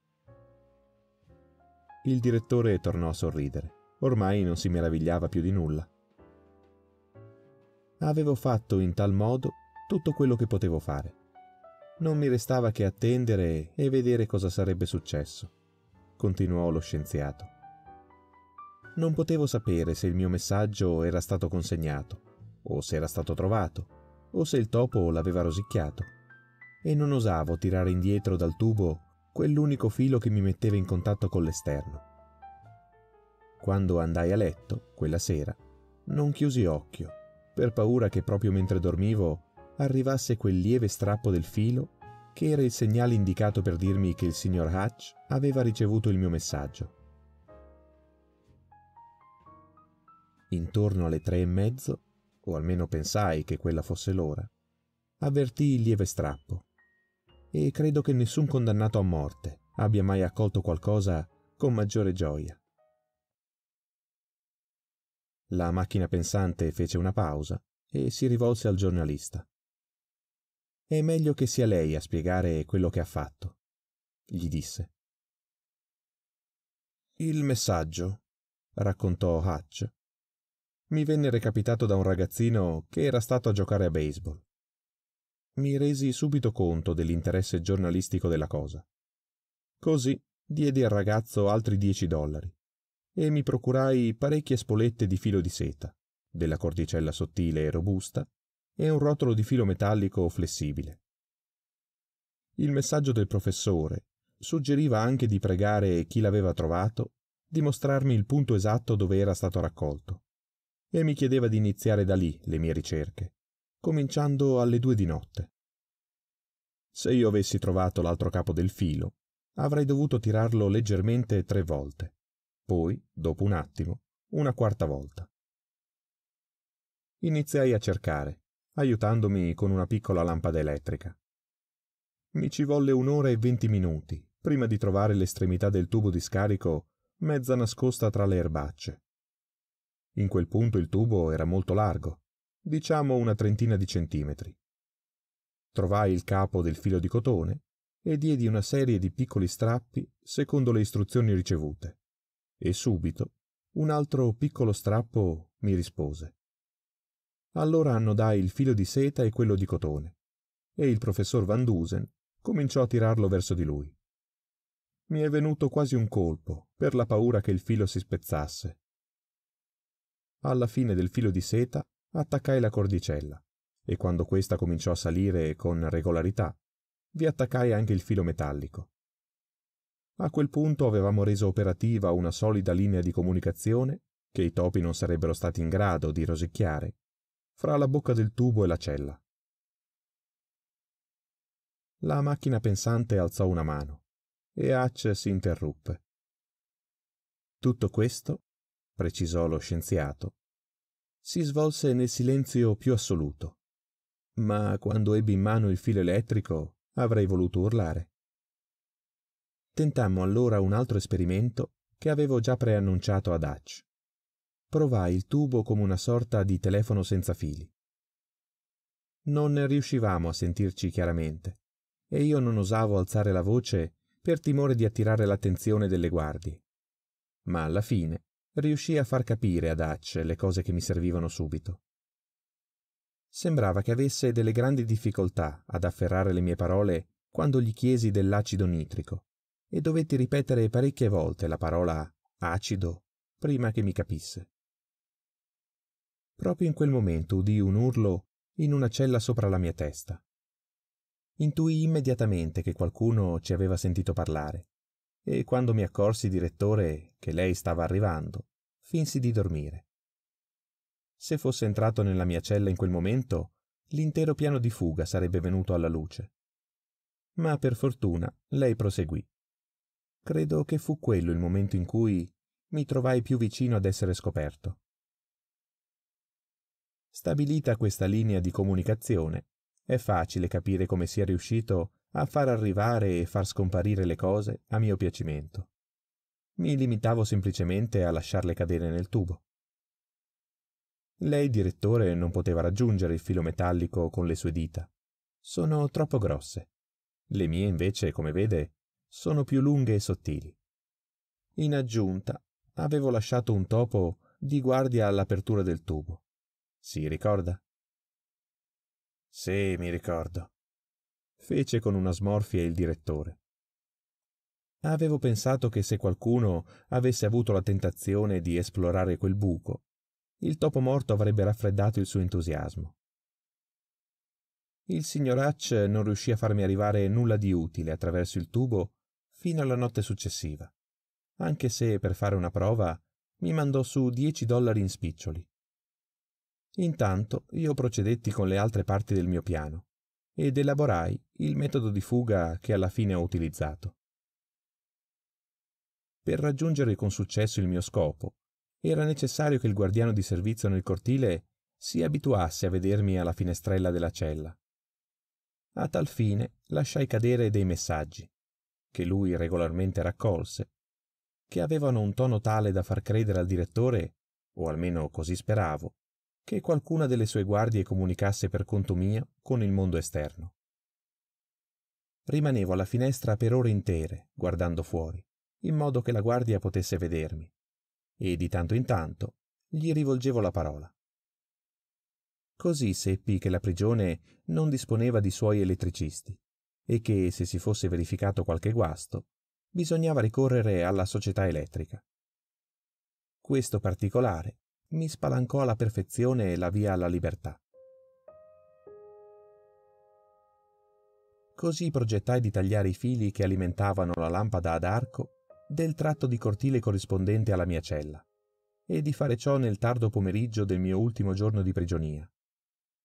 Il direttore tornò a sorridere. Ormai non si meravigliava più di nulla. Avevo fatto in tal modo tutto quello che potevo fare. Non mi restava che attendere e vedere cosa sarebbe successo, continuò lo scienziato. Non potevo sapere se il mio messaggio era stato consegnato o se era stato trovato, o se il topo l'aveva rosicchiato, e non osavo tirare indietro dal tubo quell'unico filo che mi metteva in contatto con l'esterno. Quando andai a letto, quella sera, non chiusi occhio, per paura che proprio mentre dormivo arrivasse quel lieve strappo del filo che era il segnale indicato per dirmi che il signor Hatch aveva ricevuto il mio messaggio. Intorno alle tre e mezzo o almeno pensai che quella fosse l'ora, avvertii il lieve strappo. E credo che nessun condannato a morte abbia mai accolto qualcosa con maggiore gioia. La macchina pensante fece una pausa e si rivolse al giornalista. È meglio che sia lei a spiegare quello che ha fatto, gli disse. Il messaggio, raccontò Hatch, mi venne recapitato da un ragazzino che era stato a giocare a baseball. Mi resi subito conto dell'interesse giornalistico della cosa. Così diedi al ragazzo altri dieci dollari e mi procurai parecchie spolette di filo di seta, della cordicella sottile e robusta, e un rotolo di filo metallico flessibile. Il messaggio del professore suggeriva anche di pregare chi l'aveva trovato di mostrarmi il punto esatto dove era stato raccolto e mi chiedeva di iniziare da lì le mie ricerche, cominciando alle due di notte. Se io avessi trovato l'altro capo del filo, avrei dovuto tirarlo leggermente tre volte, poi, dopo un attimo, una quarta volta. Iniziai a cercare, aiutandomi con una piccola lampada elettrica. Mi ci volle un'ora e venti minuti prima di trovare l'estremità del tubo di scarico mezza nascosta tra le erbacce. In quel punto il tubo era molto largo, diciamo una trentina di centimetri. Trovai il capo del filo di cotone e diedi una serie di piccoli strappi secondo le istruzioni ricevute. E subito un altro piccolo strappo mi rispose. Allora annodai il filo di seta e quello di cotone, e il professor Van Dusen cominciò a tirarlo verso di lui. Mi è venuto quasi un colpo per la paura che il filo si spezzasse, alla fine del filo di seta attaccai la cordicella e quando questa cominciò a salire con regolarità, vi attaccai anche il filo metallico. A quel punto avevamo reso operativa una solida linea di comunicazione che i topi non sarebbero stati in grado di rosicchiare fra la bocca del tubo e la cella. La macchina pensante alzò una mano e Hatch si interruppe. Tutto questo precisò lo scienziato, si svolse nel silenzio più assoluto. Ma quando ebbi in mano il filo elettrico avrei voluto urlare. Tentammo allora un altro esperimento che avevo già preannunciato ad Hatch. Provai il tubo come una sorta di telefono senza fili. Non riuscivamo a sentirci chiaramente e io non osavo alzare la voce per timore di attirare l'attenzione delle guardie. Ma alla fine riuscii a far capire ad Hacce le cose che mi servivano subito. Sembrava che avesse delle grandi difficoltà ad afferrare le mie parole quando gli chiesi dell'acido nitrico e dovetti ripetere parecchie volte la parola acido prima che mi capisse. Proprio in quel momento udii un urlo in una cella sopra la mia testa. Intuì immediatamente che qualcuno ci aveva sentito parlare e quando mi accorsi direttore, che lei stava arrivando, finsi di dormire. Se fosse entrato nella mia cella in quel momento, l'intero piano di fuga sarebbe venuto alla luce. Ma per fortuna lei proseguì. Credo che fu quello il momento in cui mi trovai più vicino ad essere scoperto. Stabilita questa linea di comunicazione, è facile capire come sia riuscito a far arrivare e far scomparire le cose a mio piacimento. Mi limitavo semplicemente a lasciarle cadere nel tubo. Lei, direttore, non poteva raggiungere il filo metallico con le sue dita. Sono troppo grosse. Le mie, invece, come vede, sono più lunghe e sottili. In aggiunta, avevo lasciato un topo di guardia all'apertura del tubo. Si ricorda? Sì, mi ricordo fece con una smorfia il direttore. Avevo pensato che se qualcuno avesse avuto la tentazione di esplorare quel buco, il topo morto avrebbe raffreddato il suo entusiasmo. Il signor Hatch non riuscì a farmi arrivare nulla di utile attraverso il tubo fino alla notte successiva, anche se per fare una prova mi mandò su dieci dollari in spiccioli. Intanto io procedetti con le altre parti del mio piano ed elaborai il metodo di fuga che alla fine ho utilizzato. Per raggiungere con successo il mio scopo, era necessario che il guardiano di servizio nel cortile si abituasse a vedermi alla finestrella della cella. A tal fine lasciai cadere dei messaggi, che lui regolarmente raccolse, che avevano un tono tale da far credere al direttore, o almeno così speravo, che qualcuna delle sue guardie comunicasse per conto mio con il mondo esterno. Rimanevo alla finestra per ore intere, guardando fuori, in modo che la guardia potesse vedermi, e di tanto in tanto gli rivolgevo la parola. Così seppi che la prigione non disponeva di suoi elettricisti e che, se si fosse verificato qualche guasto, bisognava ricorrere alla società elettrica. Questo particolare mi spalancò alla perfezione la via alla libertà. Così progettai di tagliare i fili che alimentavano la lampada ad arco del tratto di cortile corrispondente alla mia cella e di fare ciò nel tardo pomeriggio del mio ultimo giorno di prigionia,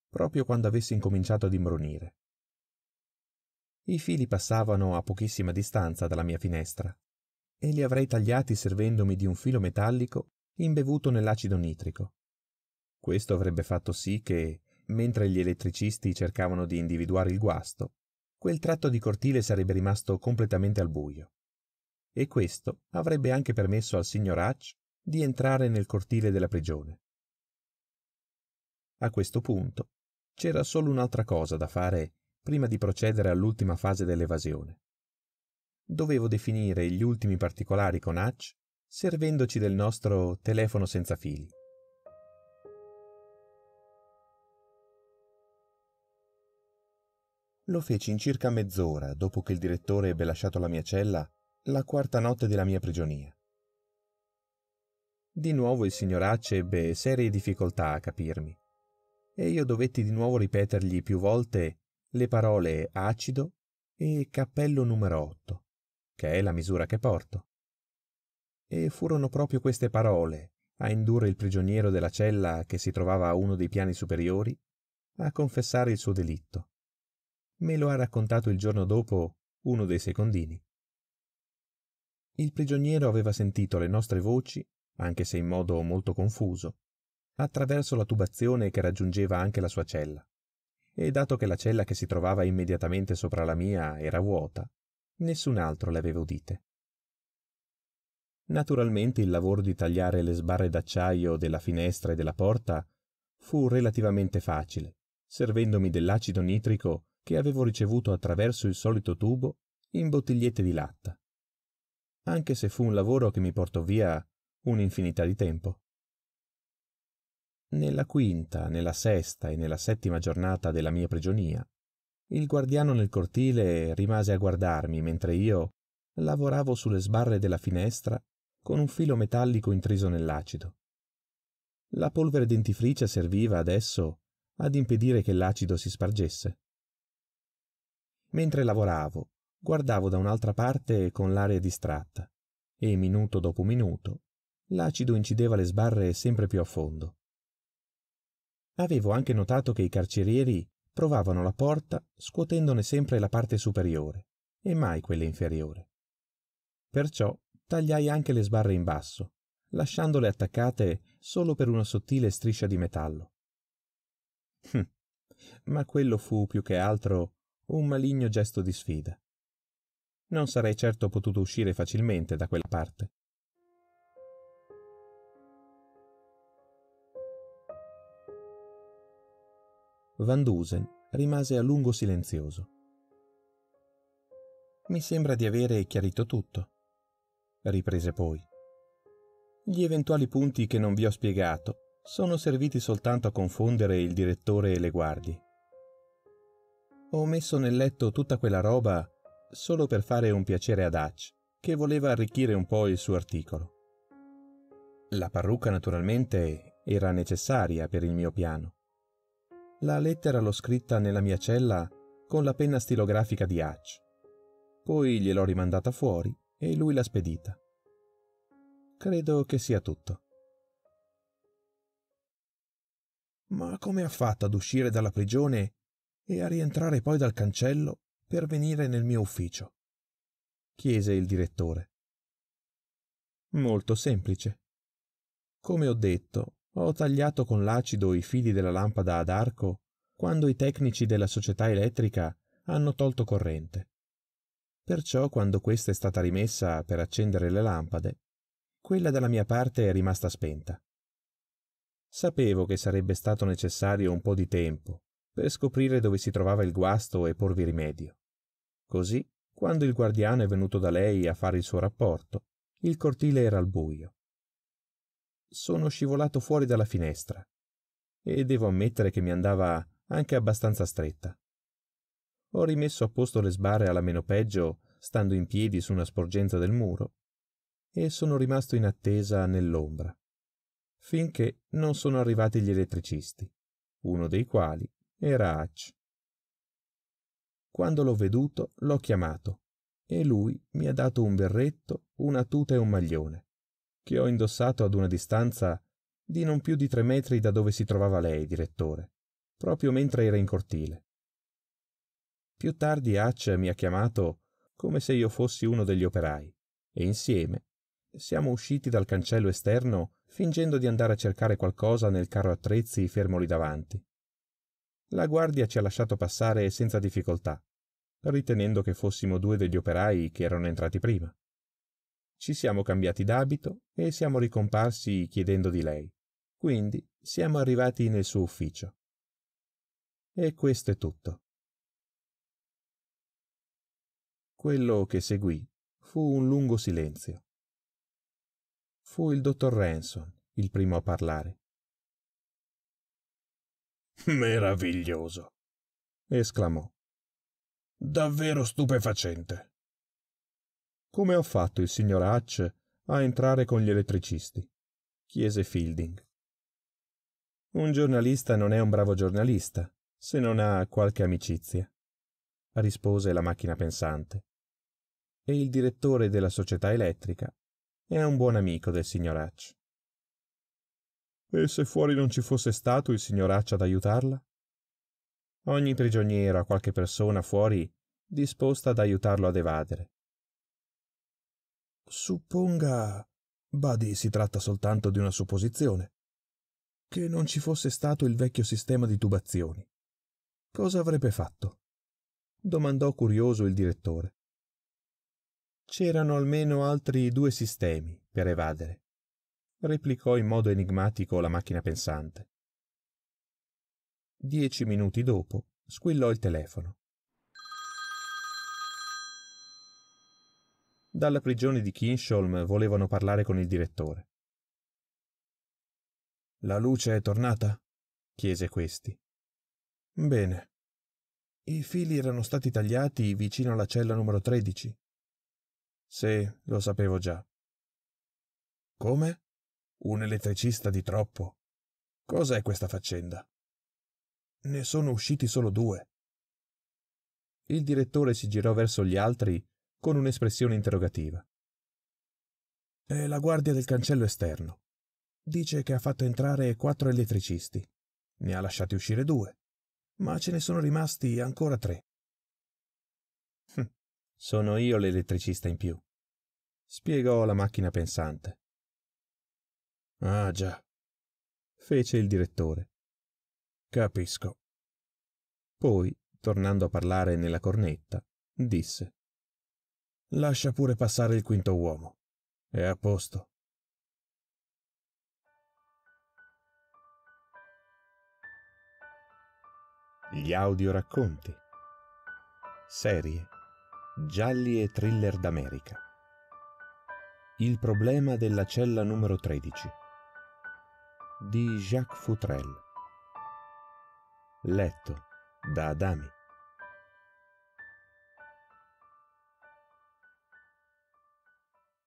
proprio quando avessi incominciato ad imbrunire. I fili passavano a pochissima distanza dalla mia finestra e li avrei tagliati servendomi di un filo metallico imbevuto nell'acido nitrico. Questo avrebbe fatto sì che, mentre gli elettricisti cercavano di individuare il guasto, quel tratto di cortile sarebbe rimasto completamente al buio. E questo avrebbe anche permesso al signor Hatch di entrare nel cortile della prigione. A questo punto c'era solo un'altra cosa da fare prima di procedere all'ultima fase dell'evasione. Dovevo definire gli ultimi particolari con Hatch servendoci del nostro telefono senza fili. Lo feci in circa mezz'ora dopo che il direttore ebbe lasciato la mia cella la quarta notte della mia prigionia. Di nuovo il signoracce ebbe serie difficoltà a capirmi e io dovetti di nuovo ripetergli più volte le parole acido e cappello numero 8, che è la misura che porto. E furono proprio queste parole a indurre il prigioniero della cella che si trovava a uno dei piani superiori a confessare il suo delitto. Me lo ha raccontato il giorno dopo uno dei secondini. Il prigioniero aveva sentito le nostre voci, anche se in modo molto confuso, attraverso la tubazione che raggiungeva anche la sua cella. E dato che la cella che si trovava immediatamente sopra la mia era vuota, nessun altro le aveva udite. Naturalmente il lavoro di tagliare le sbarre d'acciaio della finestra e della porta fu relativamente facile, servendomi dell'acido nitrico che avevo ricevuto attraverso il solito tubo in bottigliette di latta. Anche se fu un lavoro che mi portò via un'infinità di tempo. Nella quinta, nella sesta e nella settima giornata della mia prigionia, il guardiano nel cortile rimase a guardarmi mentre io lavoravo sulle sbarre della finestra con un filo metallico intriso nell'acido. La polvere dentifricia serviva adesso ad impedire che l'acido si spargesse. Mentre lavoravo, guardavo da un'altra parte con l'aria distratta e minuto dopo minuto l'acido incideva le sbarre sempre più a fondo. Avevo anche notato che i carcerieri provavano la porta scuotendone sempre la parte superiore e mai quella inferiore. Perciò Tagliai anche le sbarre in basso, lasciandole attaccate solo per una sottile striscia di metallo. Hm, ma quello fu più che altro un maligno gesto di sfida. Non sarei certo potuto uscire facilmente da quella parte. Van Dusen rimase a lungo silenzioso. Mi sembra di avere chiarito tutto, riprese poi. Gli eventuali punti che non vi ho spiegato sono serviti soltanto a confondere il direttore e le guardie. Ho messo nel letto tutta quella roba solo per fare un piacere ad Hatch, che voleva arricchire un po' il suo articolo. La parrucca naturalmente era necessaria per il mio piano. La lettera l'ho scritta nella mia cella con la penna stilografica di Hatch. Poi gliel'ho rimandata fuori e lui l'ha spedita. Credo che sia tutto. Ma come ha fatto ad uscire dalla prigione e a rientrare poi dal cancello per venire nel mio ufficio? chiese il direttore. Molto semplice. Come ho detto, ho tagliato con l'acido i fili della lampada ad arco quando i tecnici della società elettrica hanno tolto corrente. Perciò quando questa è stata rimessa per accendere le lampade, quella dalla mia parte è rimasta spenta. Sapevo che sarebbe stato necessario un po' di tempo per scoprire dove si trovava il guasto e porvi rimedio. Così, quando il guardiano è venuto da lei a fare il suo rapporto, il cortile era al buio. Sono scivolato fuori dalla finestra e devo ammettere che mi andava anche abbastanza stretta. Ho rimesso a posto le sbarre alla meno peggio, stando in piedi su una sporgenza del muro, e sono rimasto in attesa nell'ombra, finché non sono arrivati gli elettricisti, uno dei quali era Hatch. Quando l'ho veduto, l'ho chiamato, e lui mi ha dato un berretto, una tuta e un maglione, che ho indossato ad una distanza di non più di tre metri da dove si trovava lei, direttore, proprio mentre era in cortile. Più tardi Hatch mi ha chiamato come se io fossi uno degli operai e insieme siamo usciti dal cancello esterno fingendo di andare a cercare qualcosa nel carro attrezzi fermo lì davanti. La guardia ci ha lasciato passare senza difficoltà, ritenendo che fossimo due degli operai che erano entrati prima. Ci siamo cambiati d'abito e siamo ricomparsi chiedendo di lei. Quindi siamo arrivati nel suo ufficio. E questo è tutto. Quello che seguì fu un lungo silenzio. Fu il dottor Ranson il primo a parlare. Meraviglioso! esclamò. Davvero stupefacente. Come ha fatto il signor Hatch a entrare con gli elettricisti? chiese Fielding. Un giornalista non è un bravo giornalista se non ha qualche amicizia, rispose la macchina pensante e il direttore della società elettrica è un buon amico del signor Hatch. E se fuori non ci fosse stato il signor Hatch ad aiutarla? Ogni prigioniero ha qualche persona fuori disposta ad aiutarlo ad evadere. Supponga, badi, si tratta soltanto di una supposizione, che non ci fosse stato il vecchio sistema di tubazioni. Cosa avrebbe fatto? domandò curioso il direttore. C'erano almeno altri due sistemi per evadere, replicò in modo enigmatico la macchina pensante. Dieci minuti dopo squillò il telefono. Dalla prigione di Kinsholm volevano parlare con il direttore. La luce è tornata? chiese questi. Bene. I fili erano stati tagliati vicino alla cella numero 13. Sì, lo sapevo già. Come? Un elettricista di troppo. Cos'è questa faccenda? Ne sono usciti solo due. Il direttore si girò verso gli altri con un'espressione interrogativa. È la guardia del cancello esterno. Dice che ha fatto entrare quattro elettricisti. Ne ha lasciati uscire due, ma ce ne sono rimasti ancora tre. Sono io l'elettricista in più. Spiegò la macchina pensante. Ah già, fece il direttore. Capisco. Poi, tornando a parlare nella cornetta, disse. Lascia pure passare il quinto uomo. È a posto. Gli audioracconti. Serie gialli e thriller d'America. Il problema della cella numero 13 di Jacques Futrell. Letto da Adami.